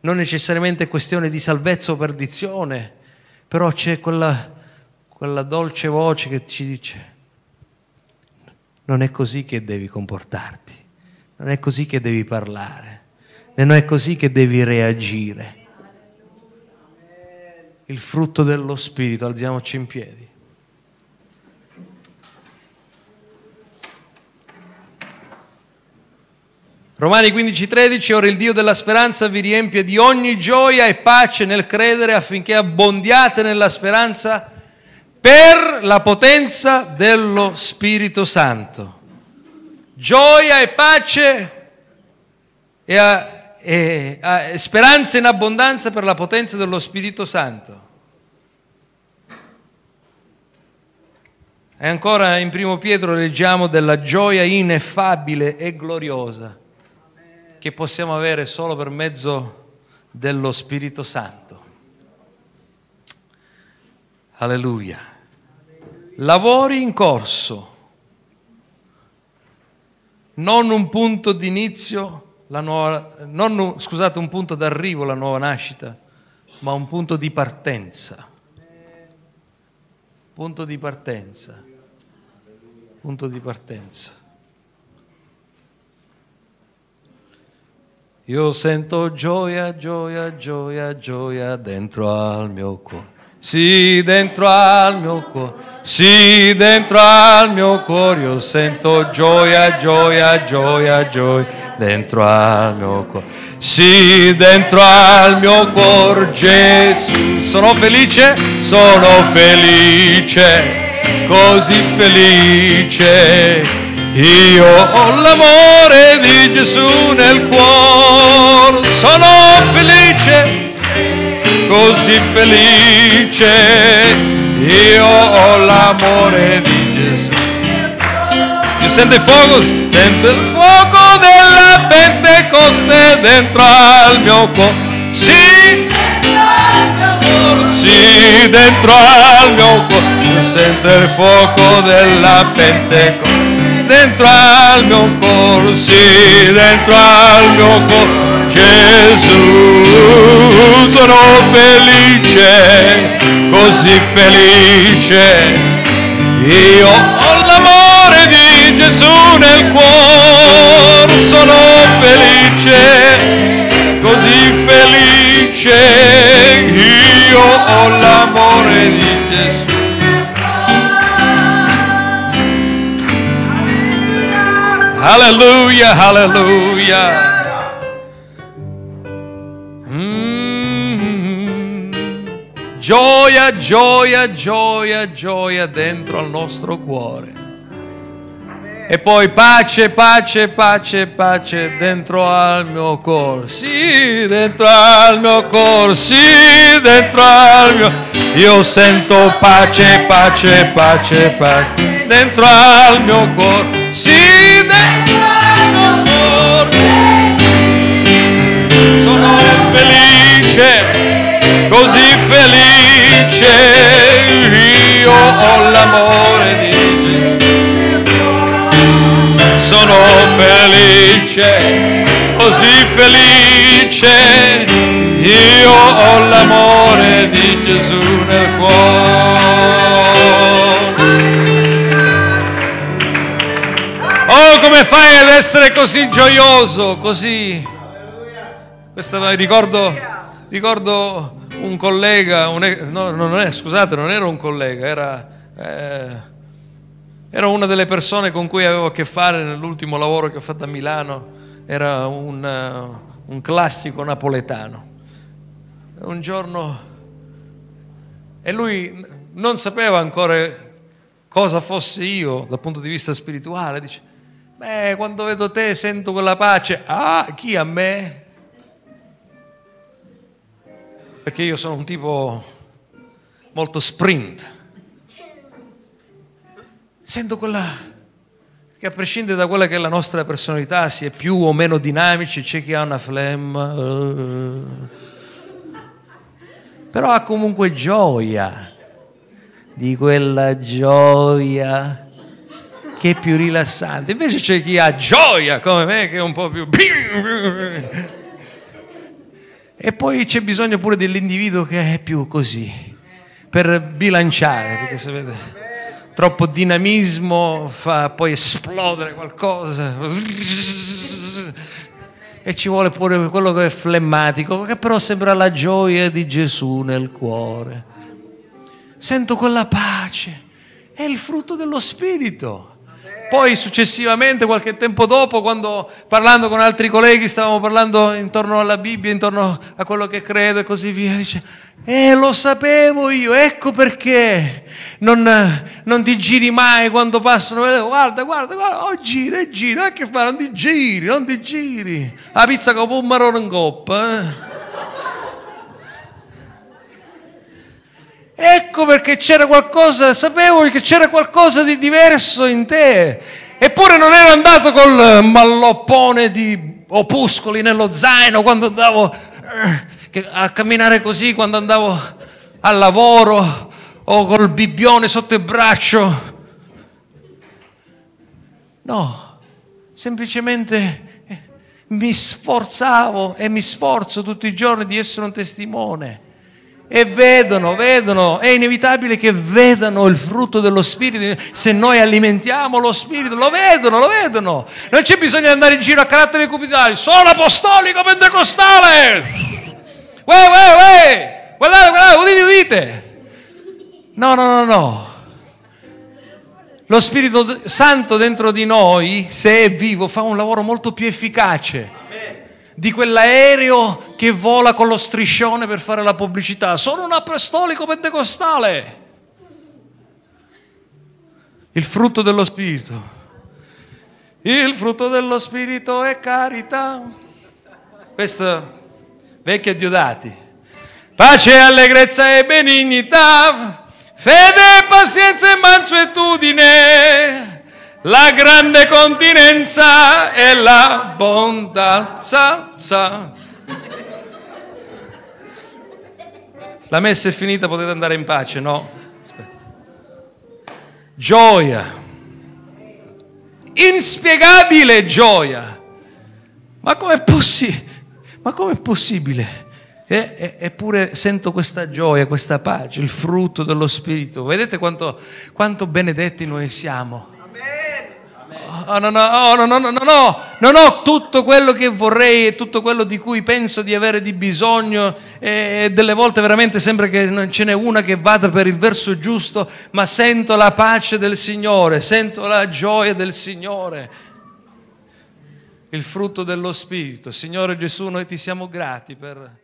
non necessariamente è questione di salvezza o perdizione, però c'è quella, quella dolce voce che ci dice, non è così che devi comportarti, non è così che devi parlare, non è così che devi reagire il frutto dello Spirito. Alziamoci in piedi. Romani 15:13, ora il Dio della speranza vi riempie di ogni gioia e pace nel credere affinché abbondiate nella speranza per la potenza dello Spirito Santo. Gioia e pace e a e eh, speranza in abbondanza per la potenza dello Spirito Santo. E ancora in primo Pietro leggiamo della gioia ineffabile e gloriosa che possiamo avere solo per mezzo dello Spirito Santo. Alleluia. Lavori in corso, non un punto d'inizio nuova, non scusate, un punto d'arrivo la nuova nascita, ma un punto di partenza. Punto di partenza. Punto di partenza. Io sento gioia, gioia, gioia, gioia dentro al mio cuore. Sì, dentro al mio cuore, sì, dentro al mio cuore io sento gioia, gioia, gioia, gioia, dentro al mio cuore. Sì, dentro al mio cuore Gesù. Sono felice, sono felice, così felice. Io ho l'amore di Gesù nel cuore, sono felice così felice, io ho l'amore di Gesù. Io sento fuego dentro sento il fuoco della Pentecoste dentro al mio cuore. Sì, si dentro al mio cuore. sento il fuoco della Pentecoste dentro al mio cuore. dentro al mio Gesù, sono felice, così felice. Io ho l'amore di Gesù nel cuore, sono felice, così felice. Io ho l'amore di Gesù. Alleluia, alleluia. gioia, gioia, gioia, gioia dentro al nostro cuore. E poi pace, pace, pace, pace dentro al mio cuore. Sì, dentro al mio cuore, sì, dentro al mio... Io sento pace, pace, pace, pace dentro al mio cuore. Sì, dentro al mio cuore. Sono felice felice, io ho l'amore di Gesù. Sono felice, così felice, io ho l'amore di Gesù nel cuore. Oh, come fai ad essere così gioioso, così... Questo ricordo Ricordo un collega, un, no, non è, scusate, non era un collega, era, eh, era, una delle persone con cui avevo a che fare nell'ultimo lavoro che ho fatto a Milano, era un, un classico napoletano. Un giorno... E lui non sapeva ancora cosa fossi io dal punto di vista spirituale. Dice, beh, quando vedo te sento quella pace. Ah, chi a me? perché io sono un tipo molto sprint. Sento quella che a prescindere da quella che è la nostra personalità, si è più o meno dinamici, c'è chi ha una flemma, eh, eh. però ha comunque gioia, di quella gioia che è più rilassante. Invece c'è chi ha gioia come me che è un po' più... E poi c'è bisogno pure dell'individuo che è più così, per bilanciare, perché sapete, troppo dinamismo fa poi esplodere qualcosa. E ci vuole pure quello che è flemmatico, che però sembra la gioia di Gesù nel cuore. Sento quella pace, è il frutto dello Spirito. Poi successivamente, qualche tempo dopo, quando parlando con altri colleghi, stavamo parlando intorno alla Bibbia, intorno a quello che credo e così via, dice, eh lo sapevo io, ecco perché non, non ti giri mai quando passano, eh, guarda, guarda, guarda, oh gira, e eh, gira, eh, che fa, non ti giri, non ti giri. La pizza come un marrone in coppa. Eh. Ecco perché c'era qualcosa, sapevo che c'era qualcosa di diverso in te. Eppure non ero andato col malloppone di opuscoli nello zaino quando andavo eh, a camminare così, quando andavo al lavoro o col bibbione sotto il braccio. No, semplicemente eh, mi sforzavo e mi sforzo tutti i giorni di essere un testimone e vedono, vedono, è inevitabile che vedano il frutto dello Spirito, se noi alimentiamo lo Spirito, lo vedono, lo vedono, non c'è bisogno di andare in giro a carattere cupidale, sono apostolico pentecostale, uè, uè, uè, guardate, guardate, udite, udite, no, no, no, no, lo Spirito Santo dentro di noi, se è vivo, fa un lavoro molto più efficace di quell'aereo che vola con lo striscione per fare la pubblicità. Sono un apostolico pentecostale. Il frutto dello Spirito. Il frutto dello Spirito è carità. Questo vecchio Diodati. Pace, allegrezza e benignità, fede, pazienza e mansuetudine la grande continenza e la bontà. Za, za. La messa è finita, potete andare in pace, no? Aspetta. Gioia. Inspiegabile gioia. Ma com'è, possi- ma com'è possibile? E, eppure sento questa gioia, questa pace, il frutto dello Spirito. Vedete quanto, quanto benedetti noi siamo oh, no, no, oh, no, no, no, no, non ho tutto quello che vorrei e tutto quello di cui penso di avere di bisogno e, e delle volte veramente sembra che non ce n'è una che vada per il verso giusto, ma sento la pace del Signore, sento la gioia del Signore. Il frutto dello Spirito. Signore Gesù, noi ti siamo grati per...